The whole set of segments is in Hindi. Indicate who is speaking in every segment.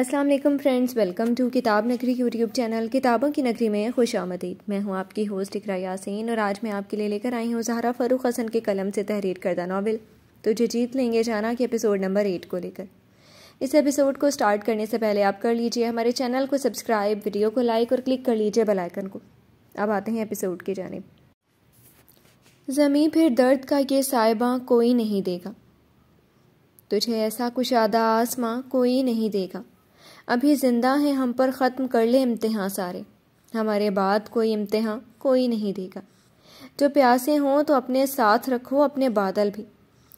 Speaker 1: अस्सलाम वालेकुम फ्रेंड्स वेलकम टू किताब नगरी यूट्यूब चैनल किताबों की नगरी में खुश आमदीद मैं हूं आपकी होस्ट इकरा यासीन और आज मैं आपके लिए लेकर आई हूं जहरा फ़ारूक हसन के कलम से तहरीर करदा नावल तुझे तो जीत लेंगे जाना कि एपिसोड नंबर एट को लेकर इस एपिसोड को स्टार्ट करने से पहले आप कर लीजिए हमारे चैनल को सब्सक्राइब वीडियो को लाइक और क्लिक कर लीजिए बेलाइकन को अब आते हैं एपिसोड की जानब ज़मीं फिर दर्द का ये साइबा कोई नहीं देगा तुझे ऐसा कुशादा आसमां कोई नहीं देगा अभी ज़िंदा हैं हम पर ख़त्म कर ले इम्तहान सारे हमारे बाद कोई इम्तहान कोई नहीं देगा जो प्यासे हों तो अपने साथ रखो अपने बादल भी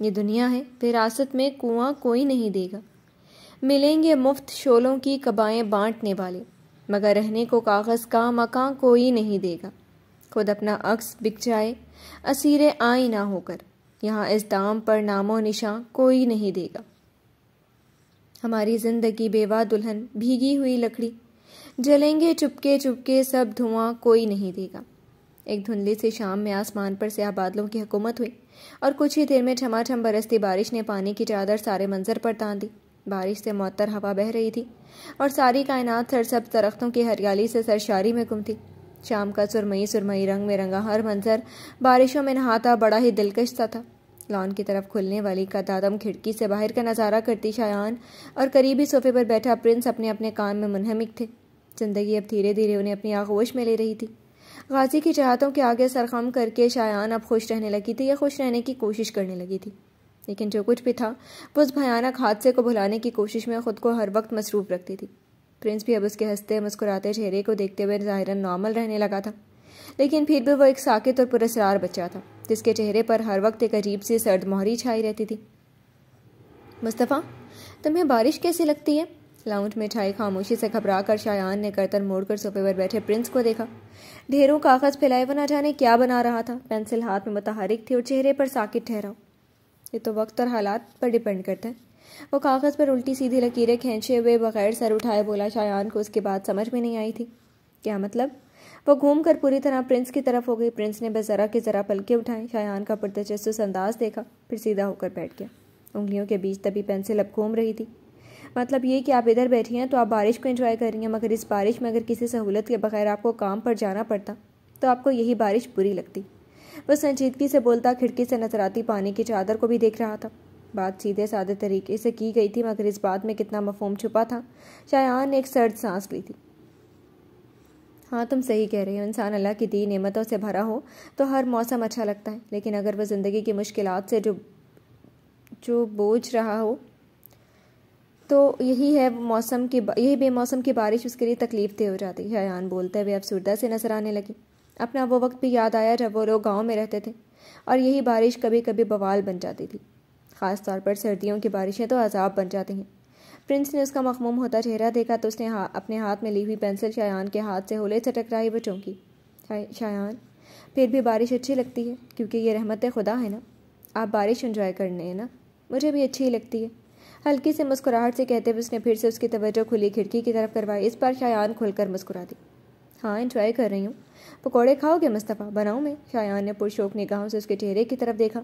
Speaker 1: ये दुनिया है विरासत में कुआं कोई नहीं देगा मिलेंगे मुफ्त शोलों की कबाएं बांटने वाले मगर रहने को कागज़ का मकान कोई नहीं देगा खुद अपना अक्स बिक जाए असीरे आई ना होकर यहाँ इस दाम पर नामो निशां कोई नहीं देगा हमारी जिंदगी बेवा दुल्हन भीगी हुई लकड़ी जलेंगे चुपके चुपके सब धुआं कोई नहीं देगा एक धुंधली से शाम में आसमान पर से बादलों की हुकूमत हुई और कुछ ही देर में छमाछम बरसती बारिश ने पानी की चादर सारे मंजर पर तान दी बारिश से मौतर हवा बह रही थी और सारी कायनात सब दरख्तों की हरियाली से सरशारी में गुम थी शाम का सुरमई सुरमई रंग में रंगा हर मंजर बारिशों में नहाता बड़ा ही दिलकश सा था लॉन की तरफ खुलने वाली कदादम खिड़की से बाहर का नज़ारा करती शायान और करीबी सोफे पर बैठा प्रिंस अपने अपने काम में मुनहमिक थे ज़िंदगी अब धीरे धीरे उन्हें अपनी आगोश में ले रही थी गाजी की चाहतों के आगे सरखम करके शायान अब खुश रहने लगी थी या खुश रहने की कोशिश करने लगी थी लेकिन जो कुछ भी था वो उस भयानक हादसे को भुलाने की कोशिश में खुद को हर वक्त मसरूफ रखती थी प्रिंस भी अब उसके हंसते मुस्कुराते चेहरे को देखते हुए ज़ाहिर नॉर्मल रहने लगा था लेकिन फिर भी वह एक साकित और पुरसरार बच्चा था जिसके चेहरे पर हर वक्त एक अजीब सी सर्द मोहरी छाई रहती थी मुस्तफ़ा तुम्हें बारिश कैसी लगती है लाउंज में छाई खामोशी से घबरा कर शायान ने मोड़ मोड़कर सोफे पर बैठे प्रिंस को देखा ढेरों कागज़ फैलाए बना ना जाने क्या बना रहा था पेंसिल हाथ में मतहरिक थी और चेहरे पर साकिट ठहरा ये तो वक्त और हालात पर डिपेंड करता है वो कागज़ पर उल्टी सीधी लकीरें खींचे हुए बगैर सर उठाए बोला शायान को उसके बाद समझ में नहीं आई थी क्या मतलब वह कर पूरी तरह प्रिंस की तरफ हो गई प्रिंस ने बस जरा के जरा पलके उठाए शायान का पुरतजस्स अंदाज देखा फिर सीधा होकर बैठ गया उंगलियों के बीच तभी पेंसिल अब घूम रही थी मतलब ये कि आप इधर बैठी हैं तो आप बारिश को एंजॉय कर रही हैं मगर इस बारिश में अगर किसी सहूलत के बगैर आपको काम पर जाना पड़ता तो आपको यही बारिश बुरी लगती वह संजीदगी से बोलता खिड़की से नजर आती पानी की चादर को भी देख रहा था बात सीधे सादे तरीके से की गई थी मगर इस बात में कितना मफहम छुपा था शायान ने एक सर्द सांस ली थी हाँ तुम सही कह रही हो इंसान अल्लाह की दी नेमतों से भरा हो तो हर मौसम अच्छा लगता है लेकिन अगर वह ज़िंदगी की मुश्किल से जो जो बोझ रहा हो तो यही है मौसम की यही बेमौसम की बारिश उसके लिए तकलीफ दे हो जाती है यान बोलते हुए अफसरदा से नजर आने लगी अपना वो वक्त भी याद आया जब वो लोग गाँव में रहते थे और यही बारिश कभी कभी बवाल बन जाती थी ख़ास तौर पर सर्दियों की बारिशें तो अजाब बन जाती हैं प्रिंस ने उसका मखमूम होता चेहरा देखा तो उसने हा, अपने हाथ में ली हुई पेंसिल शायान के हाथ से होले से टकराई बच्चों की शायान फिर भी बारिश अच्छी लगती है क्योंकि ये रहमत खुदा है ना आप बारिश इन्जॉय करने हैं ना मुझे भी अच्छी ही लगती है हल्की से मुस्कुराहट से कहते हुए उसने फिर से उसकी तवज्जो खुली खिड़की की तरफ करवाई इस बार शायान खुलकर मुस्कुरा दी हाँ इन्जॉय कर रही हूँ पकौड़े खाओगे मुस्तफ़ा बनाऊँ मैं शायान ने पुरशोक निगाहों से उसके चेहरे की तरफ देखा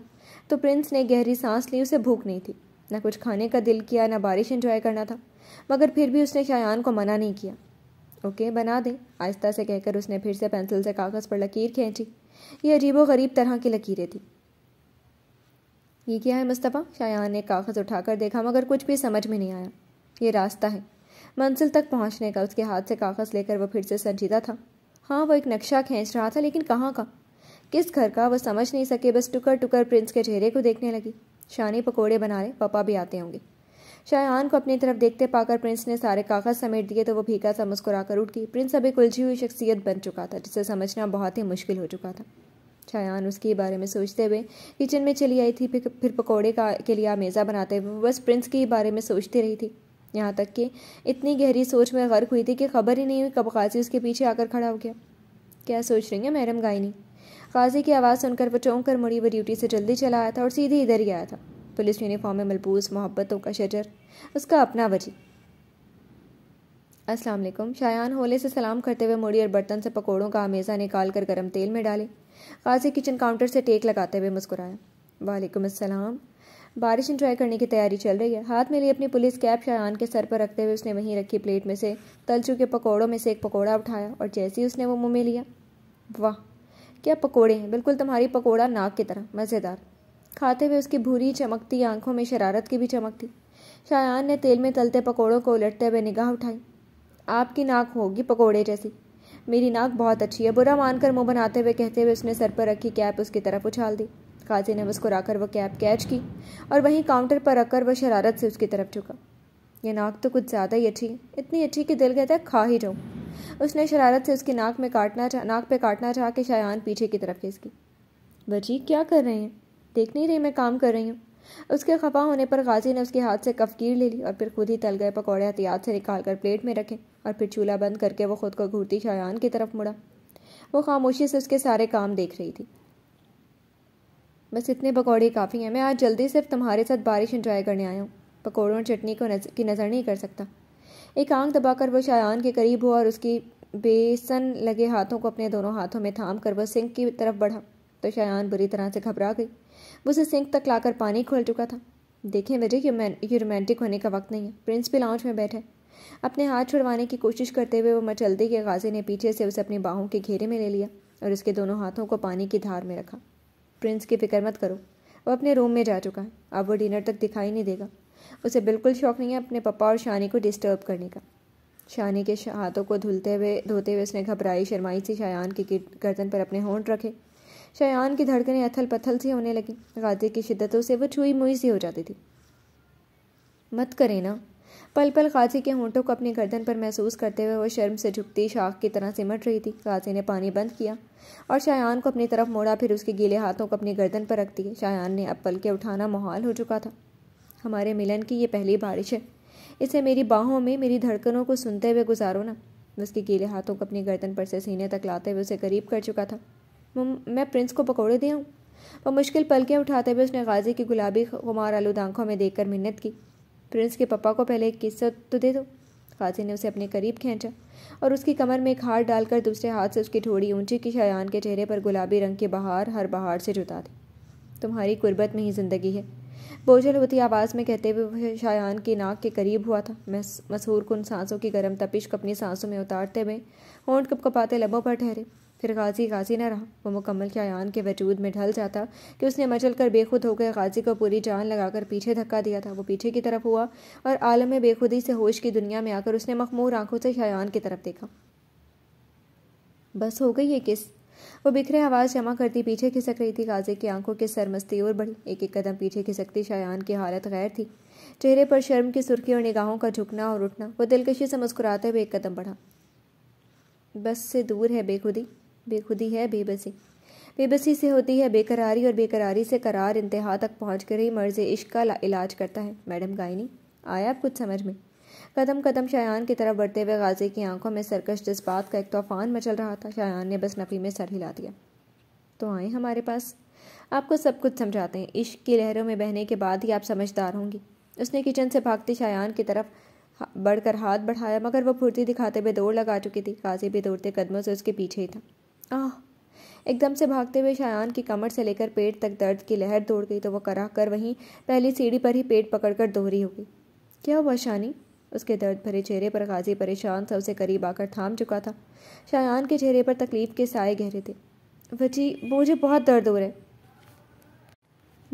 Speaker 1: तो प्रिंस ने गहरी सांस ली उसे भूख नहीं थी ना कुछ खाने का दिल किया ना बारिश इंजॉय करना था मगर फिर भी उसने शायान को मना नहीं किया ओके बना दें आहिस्ता से कहकर उसने फिर से पेंसिल से कागज़ पर लकीर खींची ये अजीबो गरीब तरह की लकीरें थी ये क्या है मुस्तफ़ा शायान ने कागज़ उठाकर देखा मगर कुछ भी समझ में नहीं आया ये रास्ता है मंजिल तक पहुंचने का उसके हाथ से कागज़ लेकर वह फिर से संजीदा था हाँ वो एक नक्शा खींच रहा था लेकिन कहाँ का किस घर का वह समझ नहीं सके बस टुकर टुकर प्रिंस के चेहरे को देखने लगी शानी पकोड़े बना रहे पापा भी आते होंगे शायान को अपनी तरफ देखते पाकर प्रिंस ने सारे कागज समेट दिए तो वो भीखा सा कर उठ गई प्रिंस अभी उलझी हुई शख्सियत बन चुका था जिसे समझना बहुत ही मुश्किल हो चुका था शायान उसके बारे में सोचते हुए किचन में चली आई थी फिर फिर पकौड़े का के लिए मेज़ा बनाते हुए बस प्रिंस के ही बारे में सोचती रही थी यहाँ तक कि इतनी गहरी सोच में गर्क हुई थी कि खबर ही नहीं हुई कब खासी उसके पीछे आकर खड़ा हो गया क्या सोच रही है मैडम गायनी काजी की आवाज़ सुनकर वो चौंक कर मुड़ी वो ड्यूटी से जल्दी चला आया था और सीधे इधर ही आया था पुलिस यूनिफॉर्म में मलबूस मोहब्बतों का शजर उसका अपना वजी अस्सलाम वालेकुम शायान होले से सलाम करते हुए मुड़ी और बर्तन से पकौड़ों का अमेज़ा निकाल कर गर्म तेल में डाले काजी किचन काउंटर से टेक लगाते हुए मुस्कुराया वालेकुम अस्सलाम बारिश इंजॉय करने की तैयारी चल रही है हाथ में लिए अपनी पुलिस कैप शायान के सर पर रखते हुए उसने वहीं रखी प्लेट में से तल चुके पकौड़ों में से एक पकौड़ा उठाया और जैसे ही उसने वो मुँह में लिया वाह क्या पकोड़े हैं बिल्कुल तुम्हारी पकोड़ा नाक की तरह मज़ेदार खाते हुए उसकी भूरी चमकती आंखों में शरारत की भी चमक थी शायान ने तेल में तलते पकोड़ों को उलटते हुए निगाह उठाई आपकी नाक होगी पकोड़े जैसी मेरी नाक बहुत अच्छी है बुरा मानकर मुंह बनाते हुए कहते हुए उसने सर पर रखी कैप उसकी तरफ उछाल दी काजी ने मुस्कुराकर वो कैप कैच की और वहीं काउंटर पर रखकर वह शरारत से उसकी तरफ झुका यह नाक तो कुछ ज़्यादा ही अच्छी इतनी अच्छी कि दिल कहता खा ही जाऊँ उसने शरारत से उसकी नाक में काटना चाह नाक पे काटना चाह के शायान पीछे की तरफ खिसकी बची क्या कर रहे हैं देख नहीं रही मैं काम कर रही हूँ उसके खफा होने पर गाजी ने उसके हाथ से कफकीर ले ली और फिर खुद ही तल गए पकौड़े एहतियात से निकाल कर प्लेट में रखे और फिर चूल्हा बंद करके वो खुद को घूरती शायान की तरफ मुड़ा वो खामोशी से उसके सारे काम देख रही थी बस इतने पकौड़े काफ़ी हैं मैं आज जल्दी सिर्फ तुम्हारे साथ बारिश इंजॉय करने आया हूँ पकौड़ों और चटनी को नज, की नज़र नहीं कर सकता एक आंख दबाकर वह शायान के करीब हुआ और उसकी बेसन लगे हाथों को अपने दोनों हाथों में थाम कर वह सिंक की तरफ बढ़ा तो शायान बुरी तरह से घबरा गई उसे सिंक तक लाकर पानी खोल चुका था देखें मुझे ये रोमांटिक होने का वक्त नहीं है प्रिंस भी लाउंज में बैठे अपने हाथ छुड़वाने की कोशिश करते हुए वह मचलदे के गाजे ने पीछे से उसे अपनी बाहों के घेरे में ले लिया और उसके दोनों हाथों को पानी की धार में रखा प्रिंस की फिक्र मत करो वह अपने रूम में जा चुका है अब वो डिनर तक दिखाई नहीं देगा उसे बिल्कुल शौक़ नहीं है अपने पापा और शानी को डिस्टर्ब करने का शानी के हाथों को धुलते हुए धोते हुए उसने घबराई शर्माई सी शायान की गर्दन पर अपने होंठ रखे शायान की धड़कनें अथल पथल सी होने लगी गाजे की शिद्दतों से वो छुई मुई सी हो जाती थी मत करें ना पल पल गाजी के होंठों को अपनी गर्दन पर महसूस करते हुए वो शर्म से झुकती शाख की तरह सिमट रही थी गाजी ने पानी बंद किया और शायान को अपनी तरफ मोड़ा फिर उसके गीले हाथों को अपनी गर्दन पर रख दिए शायान ने अब पल के उठाना मुहाल हो चुका था हमारे मिलन की ये पहली बारिश है इसे मेरी बाहों में मेरी धड़कनों को सुनते हुए गुजारो ना उसके गीले हाथों को अपनी गर्दन पर से सीने तक लाते हुए उसे करीब कर चुका था मैं प्रिंस को पकौड़े दिया हूँ वो मुश्किल पलकें उठाते हुए उसने गाजी की गुलाबी कुमार आलू आंखों में देखकर मिन्नत की प्रिंस के पापा को पहले एक किस्से तो दे दो गाजी ने उसे अपने करीब खींचा और उसकी कमर में एक हार डालकर दूसरे हाथ से उसकी ठोड़ी ऊंची की शयान के चेहरे पर गुलाबी रंग की बहार हर बहार से जुटा दी तुम्हारी कुर्बत में ही जिंदगी है बोझल होती आवाज़ में कहते हुए वह शायान की नाक के करीब हुआ था मैं मसहूर कुन सांसों की गर्म तपिश को अपनी सांसों में उतारते हुए होंट कप कपाते लबों पर ठहरे फिर गाजी गाजी न रहा वो मुकम्मल शायान के वजूद में ढल जाता कि उसने मचल कर बेखुद होकर गाजी को पूरी जान लगाकर पीछे धक्का दिया था वो पीछे की तरफ हुआ और आलम बेखुदी से होश की दुनिया में आकर उसने मखमूर आंखों से शायान की तरफ देखा बस हो गई ये किस वो बिखरे आवाज़ जमा करती पीछे खिसक रही थी काजे की आंखों के सरमस्ती और बढ़ी एक एक कदम पीछे खिसकती शायान की हालत गैर थी चेहरे पर शर्म की सुर्खी और निगाहों का झुकना और उठना वो दिलकशी से मुस्कुराते हुए एक कदम बढ़ा बस से दूर है बेखुदी बेखुदी है बेबसी बेबसी से होती है बेकरारी और बेकरारी से करार इंतहा तक पहुँच कर ही मर्ज इश्क का इलाज करता है मैडम गायनी आया आप कुछ समझ में कदम कदम शायान की तरफ बढ़ते हुए गाजी की आंखों में सरकश जज्बात का एक तूफान मचल रहा था शायान ने बस नफी में सर हिला दिया तो आए हमारे पास आपको सब कुछ समझाते हैं इश्क की लहरों में बहने के बाद ही आप समझदार होंगी उसने किचन से भागते शायान की तरफ बढ़कर हाथ बढ़ाया मगर वह फुर्ती दिखाते हुए दौड़ लगा चुकी थी काजी भी दौड़ते कदमों से उसके पीछे ही था आह एकदम से भागते हुए शायान की कमर से लेकर पेट तक दर्द की लहर दौड़ गई तो वह कराह कर वहीं पहली सीढ़ी पर ही पेट पकड़कर दोहरी हो गई क्या हुआ शानी उसके दर्द भरे चेहरे पर गाजी परेशान सा उसे करीब आकर थाम चुका था शायान के चेहरे पर तकलीफ के साए गहरे थे वजी मुझे बहुत दर्द हो रहा है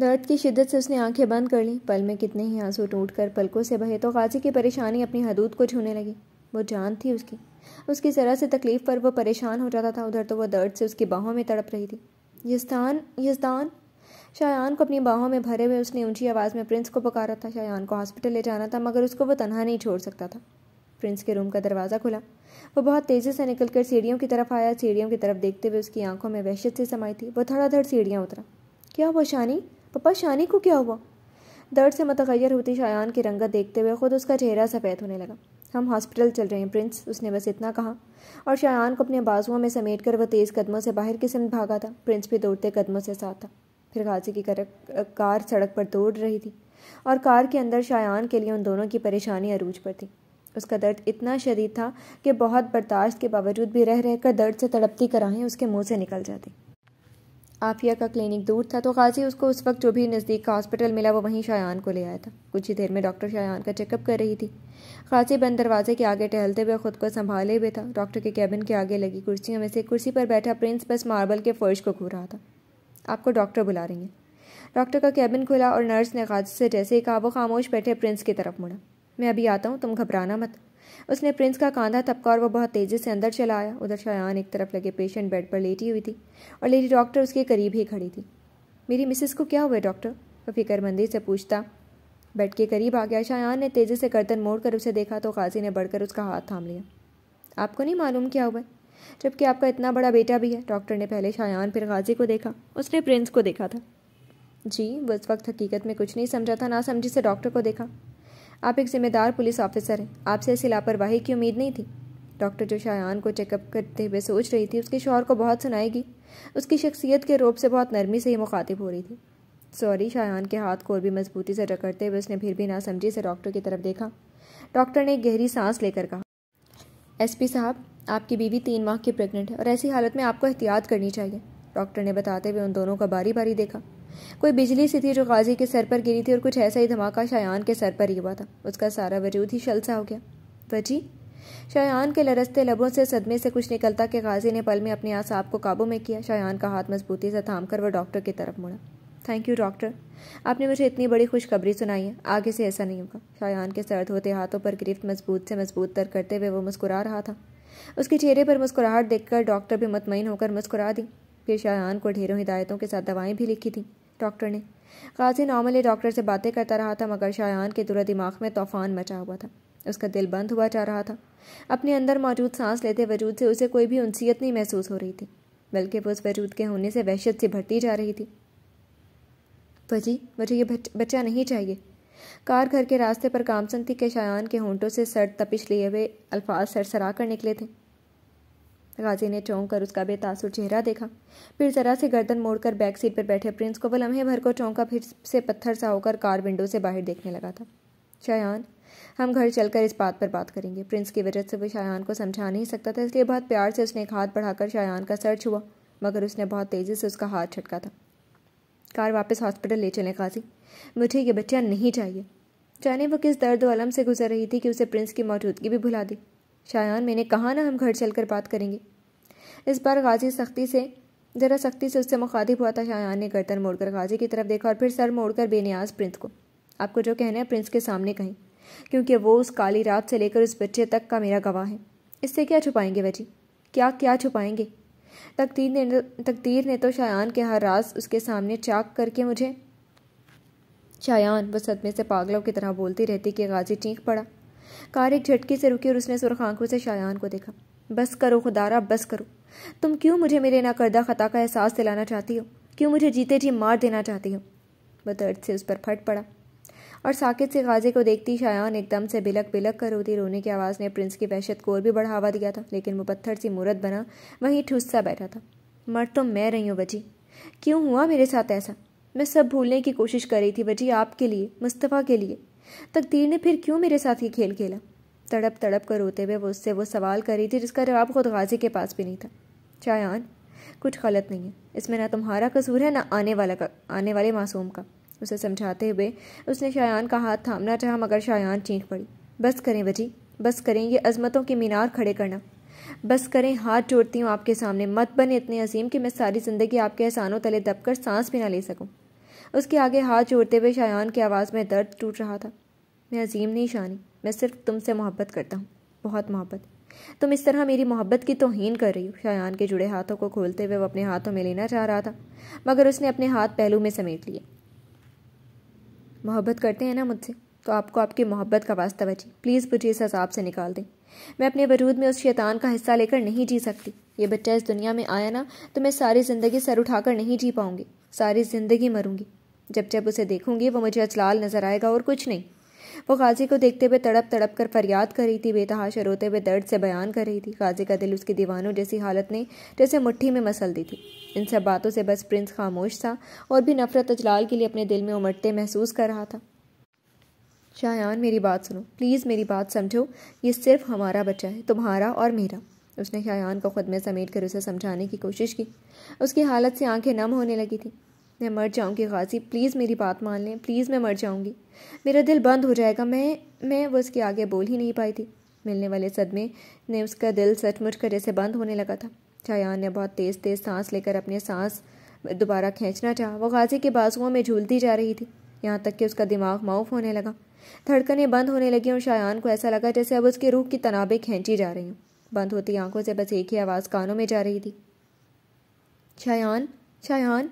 Speaker 1: दर्द की शिद्दत से उसने आंखें बंद कर ली पल में कितने ही आंसू टूट कर पलकों से बहे तो गाजी की परेशानी अपनी हदूद को छूने लगी वो जान थी उसकी उसकी ज़रा से तकलीफ पर वो परेशान हो जाता था उधर तो वह दर्द से उसकी बाहों में तड़प रही थी यस्तान यस्तान शायान को अपनी बाहों में भरे हुए उसने ऊंची आवाज़ में प्रिंस को पुकारा था शायान को हॉस्पिटल ले जाना था मगर उसको वो तनहा नहीं छोड़ सकता था प्रिंस के रूम का दरवाज़ा खुला वो बहुत तेज़ी से निकलकर सीढ़ियों की तरफ आया सीढ़ियों की तरफ देखते हुए उसकी आंखों में वहशत से समाई थी वो धड़ाधड़ सीढ़ियाँ उतरा क्या हुआ शानी पापा शानी को क्या हुआ दर्द से मतगैर होती शायान की रंगत देखते हुए ख़ुद उसका चेहरा सफ़ेद होने लगा हम हॉस्पिटल चल रहे हैं प्रिंस उसने बस इतना कहा और शायान को अपने बाजुओं में समेट कर वह तेज़ कदमों से बाहर की सिमत भागा था प्रिंस भी दौड़ते कदमों से साथ था फिर हादसे की कर, कार सड़क पर दौड़ रही थी और कार के अंदर शायान के लिए उन दोनों की परेशानी अरूज पर थी उसका दर्द इतना शदीद था कि बहुत बर्दाश्त के बावजूद भी रह रहकर दर्द से तड़पती कराहें उसके मुंह से निकल जाती आफिया का क्लिनिक दूर था तो गाजी उसको उस वक्त जो भी नज़दीक का हॉस्पिटल मिला वो वहीं शायान को ले आया था कुछ ही देर में डॉक्टर शायान का चेकअप कर रही थी खासी बंद दरवाजे के आगे टहलते हुए खुद को संभाले हुए था डॉक्टर के कैबिन के आगे लगी कुर्सियों में से कुर्सी पर बैठा प्रिंस बस मार्बल के फर्श को घूर रहा था आपको डॉक्टर बुला रही हैं डॉक्टर का कैबिन खुला और नर्स ने गाज से जैसे कहा वो खामोश बैठे प्रिंस की तरफ मुड़ा मैं अभी आता हूँ तुम घबराना मत उसने प्रिंस का कांधा थपका और वह बहुत तेज़ी से अंदर चला आया उधर शायान एक तरफ लगे पेशेंट बेड पर लेटी हुई थी और लेडी डॉक्टर उसके करीब ही खड़ी थी मेरी मिसेस को क्या हुआ डॉक्टर वह फिक्रमंदी से पूछता बेड के करीब आ गया शायान ने तेज़ी से गर्दन मोड़ कर उसे देखा तो काजी ने बढ़कर उसका हाथ थाम लिया आपको नहीं मालूम क्या हुआ जबकि आपका इतना बड़ा बेटा भी है डॉक्टर ने पहले शायान फिर गाजी को देखा उसने प्रिंस को देखा था जी उस वक्त हकीकत में कुछ नहीं समझा था ना समझी से डॉक्टर को देखा आप एक जिम्मेदार पुलिस ऑफिसर हैं आपसे ऐसी लापरवाही की उम्मीद नहीं थी डॉक्टर जो शायान को चेकअप करते हुए सोच रही थी उसके शोहर को बहुत सुनाएगी उसकी शख्सियत के रूप से बहुत नरमी से ही मुखातिब हो रही थी सॉरी शायान के हाथ को और भी मजबूती से रखते हुए उसने फिर भी ना समझी से डॉक्टर की तरफ देखा डॉक्टर ने गहरी सांस लेकर कहा एसपी साहब आपकी बीवी तीन माह की प्रेग्नेंट है और ऐसी हालत में आपको एहतियात करनी चाहिए डॉक्टर ने बताते हुए उन दोनों का बारी बारी देखा कोई बिजली सी थी जो गाजी के सर पर गिरी थी और कुछ ऐसा ही धमाका शायान के सर पर ही हुआ था उसका सारा वजूद ही शलसा हो गया वजी शायान के लरसते लबों से सदमे से कुछ निकलता कि गाजी ने पल में अपने आसाब को काबू में किया शायान का हाथ मजबूती से थाम कर वह डॉक्टर की तरफ मुड़ा थैंक यू डॉक्टर आपने मुझे इतनी बड़ी खुशखबरी सुनाई है आगे से ऐसा नहीं होगा शायान के सर्द होते हाथों पर गिरफ्त मजबूत से मजबूत तर करते हुए वो मुस्कुरा रहा था उसके चेहरे पर मुस्कुराहट देखकर डॉक्टर भी मतमईन होकर मुस्कुरा दी फिर शाहान को ढेरों हिदायतों के साथ दवाएं भी लिखी थी डॉक्टर ने काजी नॉर्मली डॉक्टर से बातें करता रहा था मगर शाहन के दुरा दिमाग में तूफान मचा हुआ था उसका दिल बंद हुआ जा रहा था अपने अंदर मौजूद सांस लेते वजूद से उसे कोई भी उनसीयत नहीं महसूस हो रही थी बल्कि वो उस वजूद के होने से वहशत से भरती जा रही थी वजी मुझे ये बच्चा नहीं चाहिए कार घर के रास्ते पर कामसंती के शायान के होंटों से सर तपिश लिए हुए अल्फाज सरसरा कर निकले थे गाजी ने चौंक कर उसका बेतासुर चेहरा देखा फिर जरा से गर्दन मोड़कर बैक सीट पर बैठे प्रिंस को वह लम्हे भर को चौंका फिर से पत्थर सा होकर कार विंडो से बाहर देखने लगा था शायान हम घर चलकर इस बात पर बात करेंगे प्रिंस की वजह से वो शायान को समझा नहीं सकता था इसलिए बहुत प्यार से उसने एक हाथ बढ़ाकर शायान का सर छुआ मगर उसने बहुत तेज़ी से उसका हाथ छटका था कार वापस हॉस्पिटल ले चले काजी मुझे ये बच्चा नहीं चाहिए जाने वो किस दर्द वलम से गुजर रही थी कि उसे प्रिंस की मौजूदगी भी भुला दी शायान मैंने कहा ना हम घर चलकर बात करेंगे इस बार गाजी सख्ती से ज़रा सख्ती से उससे मुखातिब हुआ था शायान ने गर्दन मोड़कर गाजी की तरफ देखा और फिर सर मोड़कर बेनियाज प्रिंस को आपको जो कहना है प्रिंस के सामने कहें क्योंकि वो उस काली रात से लेकर उस बच्चे तक का मेरा गवाह है इससे क्या छुपाएंगे वजी क्या क्या छुपाएंगे तकदीर ने तकदीर ने तो शायान के हर राज उसके सामने चाक करके मुझे शायान वो सदमे से पागलों की तरह बोलती रहती कि गाजी चीख पड़ा कार एक झटके से रुकी और उसने सुरख आंखों से शायान को देखा बस करो खुदारा बस करो तुम क्यों मुझे मेरे नाकर्दा खता का एहसास दिलाना चाहती हो क्यों मुझे जीते जी मार देना चाहती हो वह दर्द से उस पर फट पड़ा और साकेत से गाजी को देखती शायान एकदम से बिलक बिलक कर रोती रोने की आवाज़ ने प्रिंस की वहशत को और भी बढ़ावा दिया था लेकिन वो पत्थर सी मूरत बना वहीं ठुस्सा बैठा था मर तो मैं रही हूँ बची क्यों हुआ मेरे साथ ऐसा मैं सब भूलने की कोशिश कर रही थी बची आपके लिए मुस्तफ़ा के लिए तकदीर ने फिर क्यों मेरे साथ ये खेल खेला तड़प तड़प कर रोते हुए वो उससे वो सवाल कर रही थी जिसका जवाब खुद गाजी के पास भी नहीं था शायान कुछ गलत नहीं है इसमें ना तुम्हारा कसूर है ना आने वाला का आने वाले मासूम का उसे समझाते हुए उसने शायान का हाथ थामना चाहा मगर शायान चीख पड़ी बस करें बजी बस करें ये अजमतों के मीनार खड़े करना बस करें हाथ जोड़ती हूँ आपके सामने मत बने इतने अजीम कि मैं सारी ज़िंदगी आपके एहसानों तले दबकर सांस भी ना ले सकूँ उसके आगे हाथ जोड़ते हुए शायान की आवाज़ में दर्द टूट रहा था मैं अजीम नहीं शानी मैं सिर्फ तुमसे मोहब्बत करता हूँ बहुत मोहब्बत तुम इस तरह मेरी मोहब्बत की तोहन कर रही हो शायान के जुड़े हाथों को खोलते हुए वो अपने हाथों में लेना चाह रहा था मगर उसने अपने हाथ पहलू में समेट लिए मोहब्बत करते हैं ना मुझसे तो आपको आपकी मोहब्बत का वास्ता बची प्लीज़ मुझे इस हिसाब से निकाल दें मैं अपने वरूद में उस शैतान का हिस्सा लेकर नहीं जी सकती ये बच्चा इस दुनिया में आया ना तो मैं सारी ज़िंदगी सर उठाकर नहीं जी पाऊँगी सारी ज़िंदगी मरूँगी जब जब उसे देखूँगी वो मुझे अचलाल नज़र आएगा और कुछ नहीं वो गाजी को देखते हुए तड़प तड़प कर फरियाद कर रही थी बेतहाशा रोते हुए दर्द से बयान कर रही थी गाजी का दिल उसकी दीवानों जैसी हालत ने जैसे मुट्ठी में मसल दी थी इन सब बातों से बस प्रिंस खामोश था और भी नफरत अजलाल के लिए अपने दिल में उमटते महसूस कर रहा था शायान मेरी बात सुनो प्लीज़ मेरी बात समझो ये सिर्फ हमारा बच्चा है तुम्हारा और मेरा उसने शायान को खुद में समेट कर उसे समझाने की कोशिश की उसकी हालत से आंखें नम होने लगी थी मैं मर जाऊंगी गाजी प्लीज़ मेरी बात मान लें प्लीज़ मैं मर जाऊंगी मेरा दिल बंद हो जाएगा मैं मैं वो उसके आगे बोल ही नहीं पाई थी मिलने वाले सदमे ने उसका दिल सचमुच कर जैसे बंद होने लगा था चायान ने बहुत तेज़ तेज़ सांस लेकर अपने सांस दोबारा खींचना चाहा वो गाजी के बाजुओं में झूलती जा रही थी यहाँ तक कि उसका दिमाग माउफ होने लगा धड़कनें बंद होने लगी और शायान को ऐसा लगा जैसे अब उसकी रूह की तनाबें खींची जा रही हूँ बंद होती आंखों से बस एक ही आवाज़ कानों में जा रही थी शायान शायान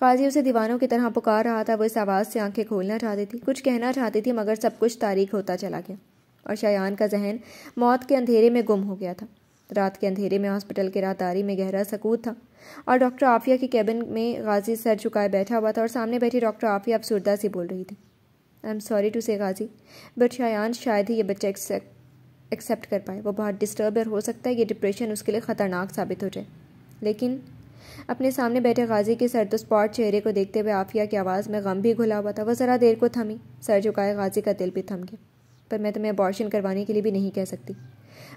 Speaker 1: गाजी उसे दीवानों की तरह पुकार रहा था वो इस आवाज़ से आंखें खोलना चाहती थी कुछ कहना चाहती थी मगर सब कुछ तारीख होता चला गया और शायान का जहन मौत के अंधेरे में गुम हो गया था रात के अंधेरे में हॉस्पिटल के राहदारी में गहरा सकूत था और डॉक्टर आफिया के कैबिन में गाजी सर झुकाए बैठा हुआ था और सामने बैठी डॉक्टर आफिया अफसरदा से बोल रही थी आई एम सॉरी टू से गाजी बट शायान शायद ही ये बच्चा एक्सेप्ट कर पाए वो बहुत डिस्टर्बर हो सकता है ये डिप्रेशन उसके लिए ख़तरनाक साबित हो जाए लेकिन अपने सामने बैठे गाजी के सर तो स्पॉट चेहरे को देखते हुए आफिया की आवाज़ में गम भी घुला हुआ था वह ज़रा देर को थमी सर झुकाए गाजी का दिल भी थम गया पर मैं तुम्हें अबॉर्शन करवाने के लिए भी नहीं कह सकती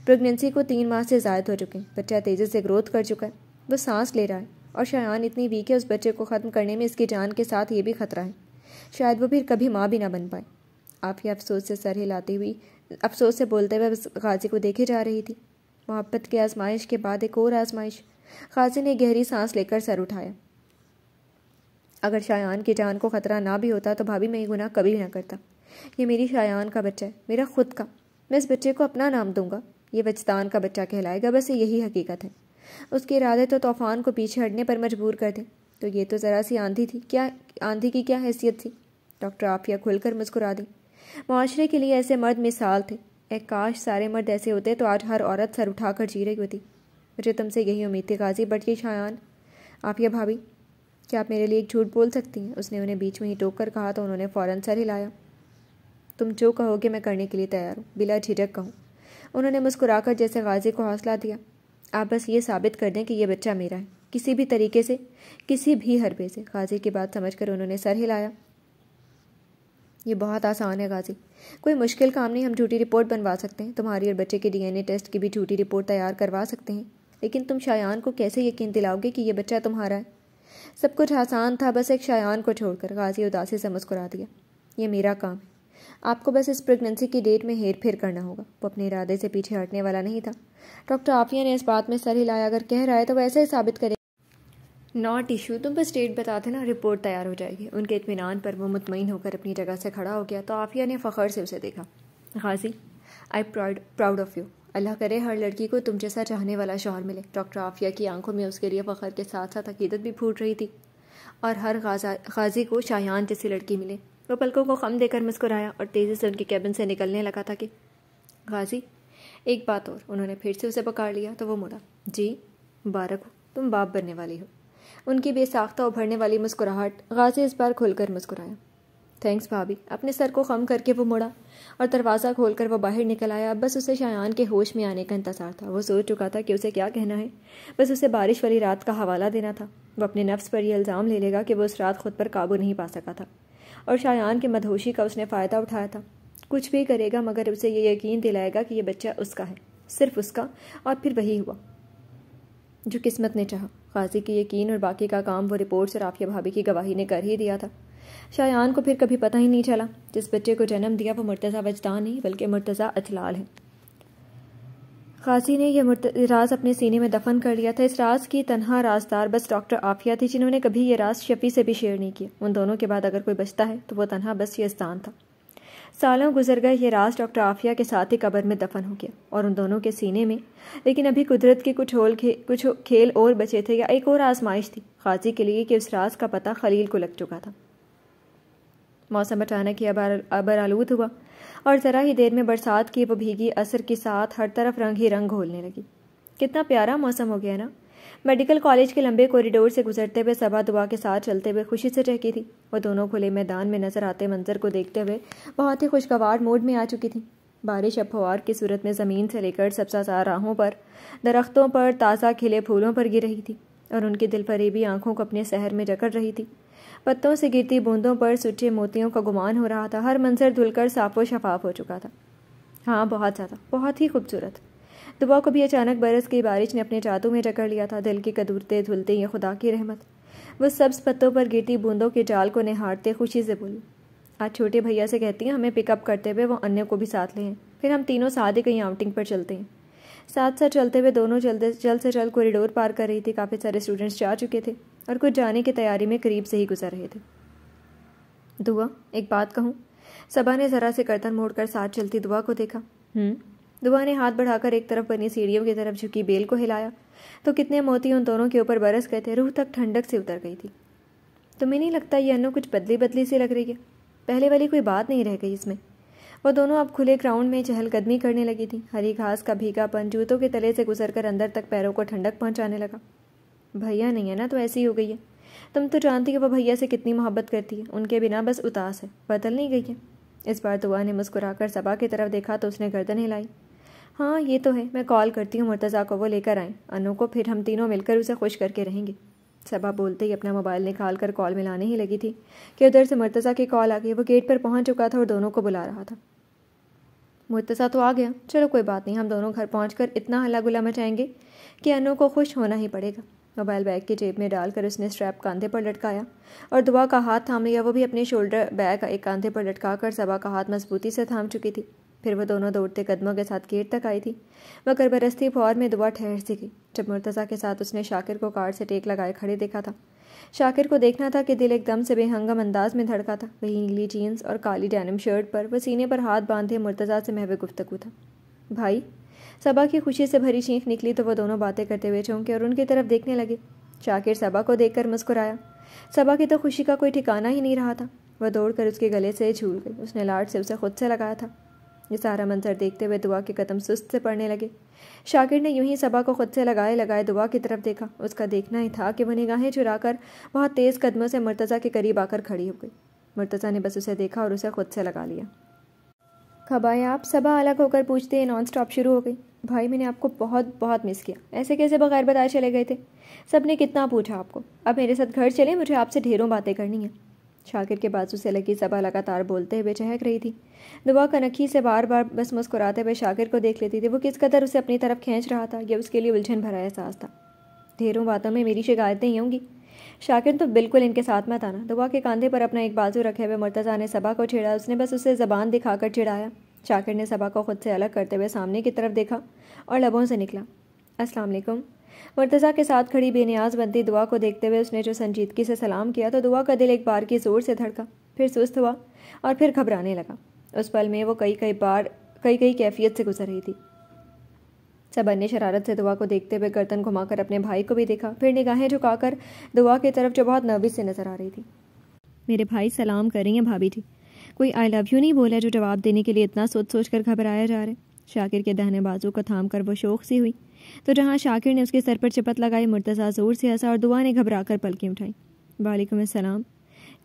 Speaker 1: प्रेगनेंसी को तीन माह से ज़ायद हो चुके हैं बच्चा तेज़ी से ग्रोथ कर चुका है वो सांस ले रहा है और शायान इतनी वीक है उस बच्चे को ख़त्म करने में इसकी जान के साथ ये भी खतरा है शायद वो फिर कभी माँ भी ना बन पाए ही अफसोस से सर हिलाती हुई अफसोस से बोलते हुए गाजी को देखे जा रही थी मोहब्बत की आजमाइश के बाद एक और आजमाइश गाजी ने गहरी सांस लेकर सर उठाया अगर शायान की जान को खतरा ना भी होता तो भाभी मैं ये गुनाह कभी ना करता ये मेरी शायान का बच्चा है मेरा खुद का मैं इस बच्चे को अपना नाम दूंगा ये बचतान का बच्चा कहलाएगा बस यही हकीकत है उसके इरादे तो तूफान को पीछे हटने पर मजबूर कर दें तो ये तो ज़रा सी आंधी थी क्या आंधी की क्या हैसियत थी डॉक्टर आफिया खुलकर मुस्कुरा दी माशरे के लिए ऐसे मर्द मिसाल थे एक काश सारे मर्द ऐसे होते तो आज हर औरत सर उठाकर जी रही होती मुझे तुमसे यही उम्मीद थी गाजी बट ये शायान आफिया भाभी क्या आप मेरे लिए एक झूठ बोल सकती हैं उसने उन्हें बीच में ही टोक कर कहा तो उन्होंने फ़ौरन सर हिलाया तुम जो कहोगे मैं करने के लिए तैयार हूँ बिला झिझक कहूँ उन्होंने मुस्कुराकर जैसे गाजी को हौसला दिया आप बस ये साबित कर दें कि यह बच्चा मेरा है किसी भी तरीके से किसी भी हरबे से गाजी की बात समझकर उन्होंने सर हिलाया ये बहुत आसान है गाजी कोई मुश्किल काम नहीं हम झूठी रिपोर्ट बनवा सकते हैं तुम्हारी और बच्चे के डीएनए टेस्ट की भी झूठी रिपोर्ट तैयार करवा सकते हैं लेकिन तुम शायान को कैसे यकीन दिलाओगे कि यह बच्चा तुम्हारा है सब कुछ आसान था बस एक शायान को छोड़कर गाजी उदासी से मुस्कुरा दिया ये मेरा काम है आपको बस इस प्रेगनेंसी की डेट में हेर फेर करना होगा वो अपने इरादे से पीछे हटने वाला नहीं था डॉक्टर आफिया ने इस बात में सर हिलाया अगर कह रहा है तो वैसे ही साबित करें नॉट इशू तुम बस डेट बताते ना रिपोर्ट तैयार हो जाएगी उनके इतमान पर वो मुतमिन होकर अपनी जगह से खड़ा हो गया तो आफिया ने फ़खर से उसे देखा Ghazi I proud proud of you Allah करे हर लड़की को तुम जैसा चाहने वाला शोहर मिले डॉक्टर आफिया की आंखों में उसके लिए फ़खर के साथ साथ अकीदत भी फूट रही थी और हर गाजा गाजी को शायान जैसी लड़की मिले वो पलकों को खम देकर मुस्कुराया और तेज़ी से उनके कैबिन से निकलने लगा था कि गाजी एक बात और उन्होंने फिर से उसे पकड़ लिया तो वो मुड़ा जी मुबारक हो तुम बाप बनने वाली हो उनकी बेसाख्ता उभरने वाली मुस्कुराहट गाजी इस बार खुलकर मुस्कुराया थैंक्स भाभी अपने सर को खम करके वो मुड़ा और दरवाज़ा खोलकर वो बाहर निकल आया अब बस उसे शायान के होश में आने का इंतज़ार था वो सोच चुका था कि उसे क्या कहना है बस उसे बारिश वाली रात का हवाला देना था वो अपने नफ्स पर यह इल्ज़ाम ले लेगा कि वो उस रात खुद पर काबू नहीं पा सका था और शायान के मदहोशी का उसने फ़ायदा उठाया था कुछ भी करेगा मगर उसे ये यकीन दिलाएगा कि यह बच्चा उसका है सिर्फ उसका और फिर वही हुआ जो किस्मत ने चाहा गाजी की यकीन और बाकी का काम वो रिपोर्ट्स और आफिया भाभी की गवाही ने कर ही दिया था शायान को फिर कभी पता ही नहीं चला जिस बच्चे को जन्म दिया वो मुर्तज़ा वजदान नहीं बल्कि मुर्तज़ा अचलाल है खासी ने यह राज अपने सीने में दफन कर लिया था इस राज की तनहा राजदार बस डॉक्टर आफिया थी जिन्होंने कभी यह राज शफी से भी शेयर नहीं किया उन दोनों के बाद अगर कोई बचता है तो वो तनहा बस यजदान था सालों गुजर गए यह राज डॉक्टर आफिया के साथ ही कब्र में दफन हो गया और उन दोनों के सीने में लेकिन अभी कुदरत के कुछ होल खे, कुछ खेल और बचे थे या एक और आजमाइश थी खाजी के लिए कि उस राज का पता खलील को लग चुका था मौसम अचानक ही अबर आलूद हुआ और ज़रा ही देर में बरसात की वो भीगी असर के साथ हर तरफ रंग ही रंग घोलने लगी कितना प्यारा मौसम हो गया ना मेडिकल कॉलेज के लंबे कॉरिडोर से गुजरते हुए सबा दुआ के साथ चलते हुए खुशी से चहकी थी वो दोनों खुले मैदान में नजर आते मंजर को देखते हुए बहुत ही खुशगवार मूड में आ चुकी थी बारिश अब फवार की सूरत में ज़मीन से लेकर सबसा राहों पर दरख्तों पर ताज़ा खिले फूलों पर गिर रही थी और उनकी दिल फरेबी आंखों को अपने शहर में जकड़ रही थी पत्तों से गिरती बूंदों पर सुचे मोतियों का गुमान हो रहा था हर मंजर धुलकर साफो शफाफ हो चुका था हाँ बहुत ज़्यादा बहुत ही खूबसूरत दुबा को भी अचानक बरस की बारिश ने अपने जादू में जकड़ लिया था दिल की कदूरते धुलते ये खुदा की रहमत वह सब्ज पत्तों पर गिरती बूंदों के जाल को निहारते खुशी से बोली आज छोटे भैया से कहती हैं हमें पिकअप करते हुए वो अन्य को भी साथ लें फिर हम तीनों साथ ही कहीं आउटिंग पर चलते हैं साथ साथ चलते हुए दोनों जल्द जल्द से जल्द कॉरिडोर पार कर रही थी काफ़ी सारे स्टूडेंट्स जा चुके थे और कुछ जाने की तैयारी में करीब से ही गुजर रहे थे दुआ एक बात कहूँ सबा ने ज़रा से मोड़ मोड़कर साथ चलती दुआ को देखा हम्म, दुआ ने हाथ बढ़ाकर एक तरफ बनी सीढ़ियों की तरफ झुकी बेल को हिलाया तो कितने मोती उन दोनों के ऊपर बरस गए थे रूह तक ठंडक से उतर गई थी तुम्हें नहीं लगता ये अनु कुछ बदली बदली सी लग रही है पहले वाली कोई बात नहीं रह गई इसमें वो दोनों अब खुले ग्राउंड में चहलकदमी करने लगी थी हरी घास का भीगापन जूतों के तले से गुजरकर अंदर तक पैरों को ठंडक पहुंचाने लगा भैया नहीं है ना तो ऐसी हो गई है तुम तो जानती कि वह भैया से कितनी मोहब्बत करती है उनके बिना बस उतास है बदल नहीं गई है इस बार दुआ ने मुस्कुराकर सबा की तरफ देखा तो उसने गर्दन हिलाई हाँ ये तो है मैं कॉल करती हूँ मुर्तज़ा को वो लेकर आए अनु को फिर हम तीनों मिलकर उसे खुश करके रहेंगे सबा बोलते ही अपना मोबाइल निकाल कर कॉल मिलाने ही लगी थी कि उधर से मुर्तज़ा की कॉल आ गई वो गेट पर पहुंच चुका था और दोनों को बुला रहा था मुर्तज़ा तो आ गया चलो कोई बात नहीं हम दोनों घर पहुँच इतना हला गुला मचाएंगे कि अनु को खुश होना ही पड़ेगा मोबाइल बैग की जेब में डालकर उसने स्ट्रैप कंधे पर लटकाया और दुआ का हाथ थाम लिया वो भी अपने शोल्डर बैग एक कंधे पर लटका कर सबा का हाथ मजबूती से थाम चुकी थी फिर वो दोनों दौड़ते कदमों के साथ गेट तक आई थी मगर बरसती फौर में दुआ ठहर सी गई जब मुर्तज़ा के साथ उसने शाकिर को कार से टेक लगाए खड़े देखा था शाकिर को देखना था कि दिल एकदम से बेहंगम अंदाज में धड़का था वही नीली जीन्स और काली डैनम शर्ट पर वह सीने पर हाथ बांधे मुर्तजा से महवे गुफ्तु था भाई सबा की खुशी से भरी चीख निकली तो वह दोनों बातें करते हुए चौंके और उनकी तरफ देखने लगे शाकिर सबा को देखकर मुस्कुराया सबा की तो खुशी का कोई ठिकाना ही नहीं रहा था वह दौड़कर उसके गले से झूल गई उसने लाट से उसे खुद से लगाया था ये सारा मंजर देखते हुए दुआ के कदम सुस्त से पड़ने लगे शाकिर ने यूं ही सभा को खुद से लगाए लगाए दुआ की तरफ देखा उसका देखना ही था कि वह निगाहें चुराकर बहुत तेज़ कदमों से मुर्तज़ा के करीब आकर खड़ी हो गई मुर्तज़ा ने बस उसे देखा और उसे खुद से लगा लिया खबाएँ आप सभा अलग होकर पूछते हैं नॉन स्टॉप शुरू हो गई भाई मैंने आपको बहुत बहुत मिस किया ऐसे कैसे बगैर बताए चले गए थे सब ने कितना पूछा आपको अब मेरे साथ घर चले मुझे आपसे ढेरों बातें करनी है शाकिर के बाजू से लगी सबा लगातार बोलते हुए चहक रही थी दुआ कनखी से बार बार बस मुस्कुराते हुए शाकिर को देख लेती थी वो किस कदर उसे अपनी तरफ खींच रहा था यह उसके लिए उलझन भरा एहसास था ढेरों बातों में मेरी शिकायतें ही होंगी शाकिर तो बिल्कुल इनके साथ मत आना दुआ के कंधे पर अपना एक बाजू रखे हुए मुर्तज़ा ने सबा को छेड़ा उसने बस उसे ज़बान दिखाकर चिड़ाया शाकिर ने सबा को खुद से अलग करते हुए सामने की तरफ देखा और लबों से निकला अस्सलाम मर्तज़ा के साथ खड़ी बेनियाज बनती दुआ को देखते हुए उसने जो संजीदगी से सलाम किया तो दुआ का दिल एक बार की ज़ोर से धड़का फिर सुस्त हुआ और फिर घबराने लगा उस पल में वो कई कई बार कई कई कैफियत से गुजर रही थी सबन ने शरारत से दुआ को देखते हुए गर्दन घुमाकर अपने भाई को भी देखा फिर निगाहें झुकाकर दुआ की तरफ जो बहुत नर्वस से नजर आ रही थी मेरे भाई सलाम कर रही हैं भाभी जी कोई आई लव यू नहीं बोला जो जवाब देने के लिए इतना सोच सोच कर घबराया जा रहा है शाकिर के दहने बाजू को थाम कर वो शोक सी हुई तो जहाँ शाकिर ने उसके सर पर चपत लगाई मुर्तज़ा ज़ोर से हंसा और दुआ ने घबरा कर पलकें उठाई वालेकुम सलाम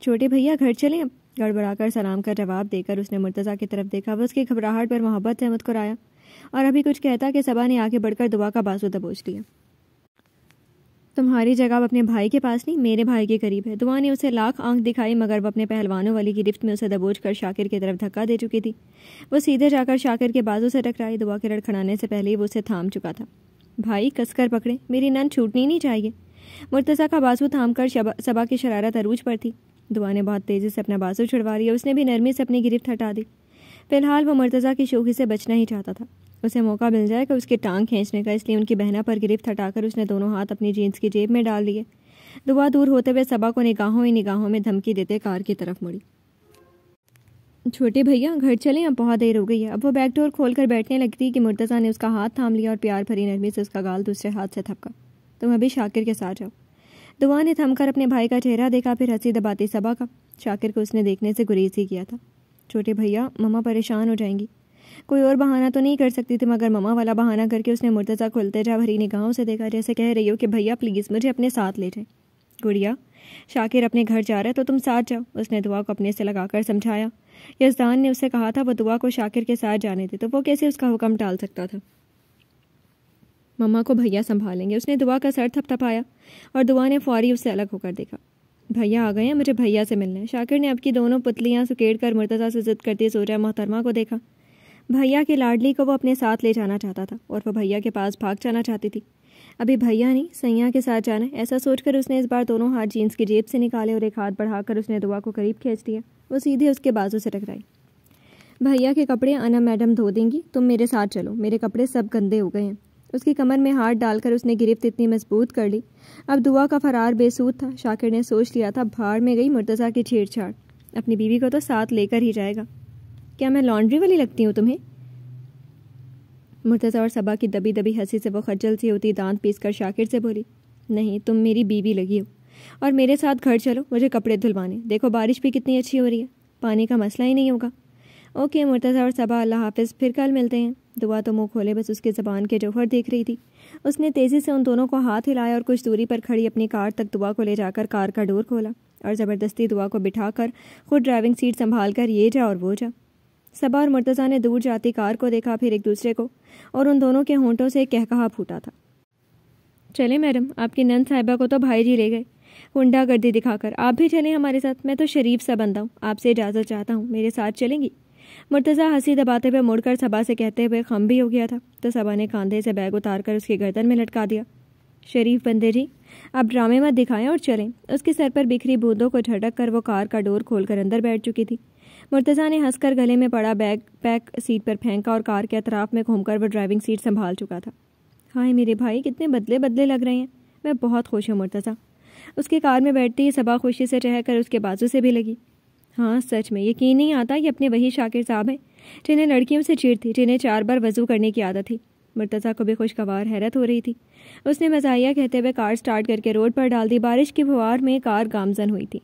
Speaker 1: छोटे भैया घर चलें गड़बड़ाकर सलाम का जवाब देकर उसने मुर्तज़ा की तरफ देखा वह उसकी घबराहट पर मोहब्बत से मुस्कुराया और अभी कुछ कहता कि सबा ने आगे बढ़कर दुआ का बाजू दबोच लिया तुम्हारी जगह अब अपने भाई के पास नहीं मेरे भाई के करीब है दुआ ने उसे लाख आंख दिखाई मगर वह अपने पहलवानों वाली गिरफ्त में उसे दबोच कर शाकिर की तरफ धक्का दे चुकी थी वो सीधे जाकर शाकिर के बाजू से टकराई दुआ के लड़खड़ाने से पहले ही वो उसे थाम चुका था भाई कसकर पकड़े मेरी नन छूटनी नहीं चाहिए मुर्तज़ा का बाजू थाम कर सबा की शरारत अरूज पर थी दुआ ने बहुत तेज़ी से अपना बाजू छुड़वा लिया उसने भी नरमी से अपनी गिरफ्त हटा दी फिलहाल वह मुर्तज़ा की शोखी से बचना ही चाहता था उसे मौका मिल जाएगा उसकी टांग खींचने का इसलिए उनकी बहना पर गिरफ्त हटाकर उसने दोनों हाथ अपनी जीन्स की जेब में डाल लिए दुआ दूर होते हुए सबा को निगाहों ही निगाहों में धमकी देते कार की तरफ मुड़ी छोटे भैया घर चले अब बहुत देर हो गई है अब वो बैक डोर खोल कर बैठने लगती कि मुर्तज़ा ने उसका हाथ थाम लिया और प्यार भरी नरमी से उसका गाल दूसरे हाथ से थपका तुम अभी शाकिर के साथ जाओ दुआ ने थमकर अपने भाई का चेहरा देखा फिर हंसी दबाती सबा का शाकिर को उसने देखने से गुरेज ही किया था छोटे भैया ममा परेशान हो जाएंगी कोई और बहाना तो नहीं कर सकती थी मगर ममा वाला बहाना करके उसने मुर्तज़ा खुलते जा भरी निगाहों से देखा जैसे कह रही हो कि भैया प्लीज़ मुझे अपने साथ ले जाए गुड़िया शाकिर अपने घर जा रहा है तो तुम साथ जाओ उसने दुआ को अपने से लगाकर समझाया यजदान ने उसे कहा था दुआ को शाकिर के साथ जाने दे तो वो कैसे उसका हुक्म टाल सकता था मम्मा को भैया संभालेंगे उसने दुआ का सर थपथपाया और दुआ ने फौरी उससे अलग होकर देखा भैया आ गए हैं मुझे भैया से मिलने शाकिर ने अब की दोनों पुतलियाँ सुकेड़ कर मुर्तज़ा से जिद करती सोरिया मोहतरमा को देखा भैया के लाडली को वो अपने साथ ले जाना चाहता था और वह भैया के पास भाग जाना चाहती थी अभी भैया नहीं सैया के साथ जाना ऐसा सोचकर उसने इस बार दोनों हाथ जीन्स की जेब से निकाले और एक हाथ बढ़ाकर उसने दुआ को करीब खींच दिया वो सीधे उसके बाजू से टकराई भैया के कपड़े अना मैडम धो देंगी तुम मेरे साथ चलो मेरे कपड़े सब गंदे हो गए हैं उसकी कमर में हाथ डालकर उसने गिरफ्त इतनी मजबूत कर ली अब दुआ का फरार बेसूद था शाकिर ने सोच लिया था भाड़ में गई मुर्तज़ा की छेड़छाड़ अपनी बीवी को तो साथ लेकर ही जाएगा क्या मैं लॉन्ड्री वाली लगती हूँ तुम्हें मुर्तज़ा और सबा की दबी दबी हंसी से वो खज्जल सी होती दांत पीस कर शाकिर से बोली नहीं तुम मेरी बीवी लगी हो और मेरे साथ घर चलो मुझे कपड़े धुलवाने देखो बारिश भी कितनी अच्छी हो रही है पानी का मसला ही नहीं होगा ओके मुर्तज़ा और सबा अल्लाह हाफिज़ फिर कल मिलते हैं दुआ तो मुँह खोले बस उसके ज़बान के जौहर देख रही थी उसने तेज़ी से उन दोनों को हाथ हिलाया और कुछ दूरी पर खड़ी अपनी कार तक दुआ को ले जाकर कार का डोर खोला और ज़बरदस्ती दुआ को बिठा कर खुद ड्राइविंग सीट संभाल कर ये जा और वो जा सबा और मुर्तज़ा ने दूर जाती कार को देखा फिर एक दूसरे को और उन दोनों के होंठों से एक कहकहा फूटा था चले मैडम आपकी नंद साहिबा को तो भाई जी ले गए गुंडा गर्दी दिखाकर आप भी चले हमारे साथ मैं तो शरीफ सा बंदा हूँ आपसे इजाज़त चाहता हूँ मेरे साथ चलेंगी मुर्तज़ा हंसी दबाते हुए मुड़कर सबा से कहते हुए खम भी हो गया था तो सबा ने कांधे से बैग उतार कर उसकी गर्दन में लटका दिया शरीफ बंदे जी आप ड्रामे मत दिखाएं और चलें उसके सर पर बिखरी बूंदों को झटक कर वो कार का डोर खोलकर अंदर बैठ चुकी थी मुर्तज़ा ने हंसकर गले में पड़ा बैग पैक सीट पर फेंका और कार के अतराफ़ में घूमकर वह ड्राइविंग सीट संभाल चुका था हाय मेरे भाई कितने बदले बदले लग रहे हैं मैं बहुत खुश हूँ मुर्तज़ा उसके कार में बैठते ही सबा खुशी से चह कर उसके बाजू से भी लगी हाँ सच में यकीन नहीं आता कि अपने वही शाकिर साहब हैं जिन्हें लड़कियों से चीड़ थी जिन्हें चार बार वजू करने की आदत थी मुर्तज़ा को भी खुशगवार हैरत हो रही थी उसने मजाया कहते हुए कार स्टार्ट करके रोड पर डाल दी बारिश की फुहार में कार गामजन हुई थी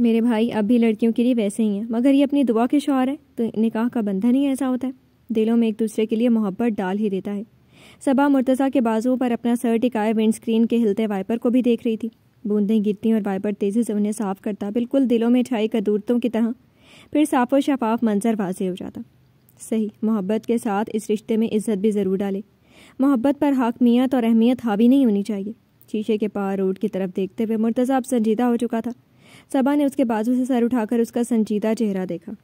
Speaker 1: मेरे भाई अब भी लड़कियों के लिए वैसे ही हैं मगर ये अपनी दुआ के शौहर है तो निकाह का बंधन ही ऐसा होता है दिलों में एक दूसरे के लिए मोहब्बत डाल ही देता है सबा मुर्तज़ा के बाजुओं पर अपना सर टिकाए विंड स्क्रीन के हिलते वाइपर को भी देख रही थी बूंदें गिरती और वाइपर तेज़ी से उन्हें साफ करता बिल्कुल दिलों में छाई कदूरतों की तरह फिर साफ व शफाफ मंजर वाजे हो जाता सही मोहब्बत के साथ इस रिश्ते में इज्जत भी ज़रूर डाले मोहब्बत पर हाकमियत और अहमियत हावी नहीं होनी चाहिए शीशे के पार रोड की तरफ देखते हुए मुर्तज़ा अब संजीदा हो चुका था सबा ने उसके बाजू से सर उठाकर उसका संजीदा चेहरा देखा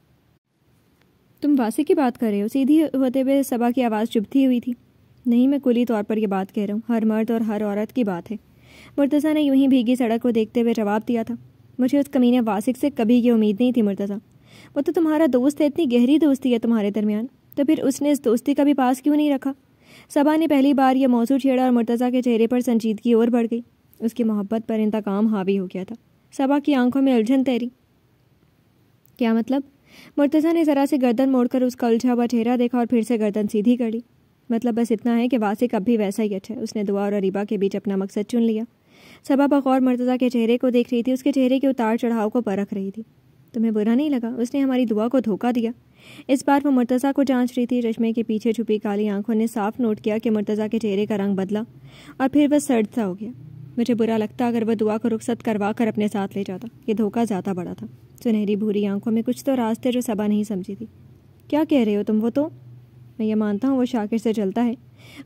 Speaker 1: तुम वासी की बात कर रहे हो सीधी होते हुए सबा की आवाज़ चुभती हुई थी नहीं मैं कुली तौर पर यह बात कह रहा हूँ हर मर्द और हर औरत की बात है मुर्तज़ा ने यूं ही भीगी सड़क को देखते हुए जवाब दिया था मुझे उस कमीने वासिक से कभी ये उम्मीद नहीं थी मुर्तज़ा वो तो तुम्हारा दोस्त है इतनी गहरी दोस्ती है तुम्हारे दरमियान तो फिर उसने इस दोस्ती का भी पास क्यों नहीं रखा सबा ने पहली बार यह मौजूद छेड़ा और मुर्तज़ा के चेहरे पर संजीदगी और बढ़ गई उसकी मोहब्बत पर इंतकाम हावी हो गया था सबा की आंखों में उलझन तैरी क्या मतलब मुर्तज़ा ने ज़रा से गर्दन मोड़कर उसका उलझा हुआ चेहरा देखा और फिर से गर्दन सीधी कर ली मतलब बस इतना है कि वासिक अब भी वैसा ही अच्छा है उसने दुआ और अरीबा के बीच अपना मकसद चुन लिया सबा बखौर मुर्तज़ा के चेहरे को देख रही थी उसके चेहरे के उतार चढ़ाव को परख रही थी तुम्हें बुरा नहीं लगा उसने हमारी दुआ को धोखा दिया इस बार वो मुर्तज़ा को जांच रही थी चश्मे के पीछे छुपी काली आंखों ने साफ नोट किया कि मुर्तज़ा के चेहरे का रंग बदला और फिर वह सर्द सा हो गया मुझे बुरा लगता अगर वह दुआ को रुखसत करवा कर अपने साथ ले जाता ये धोखा ज़्यादा बड़ा था सुनहरी भूरी आंखों में कुछ तो रास्ते जो सबा नहीं समझी थी क्या कह रहे हो तुम वो तो मैं ये मानता हूँ वो शाकिर से चलता है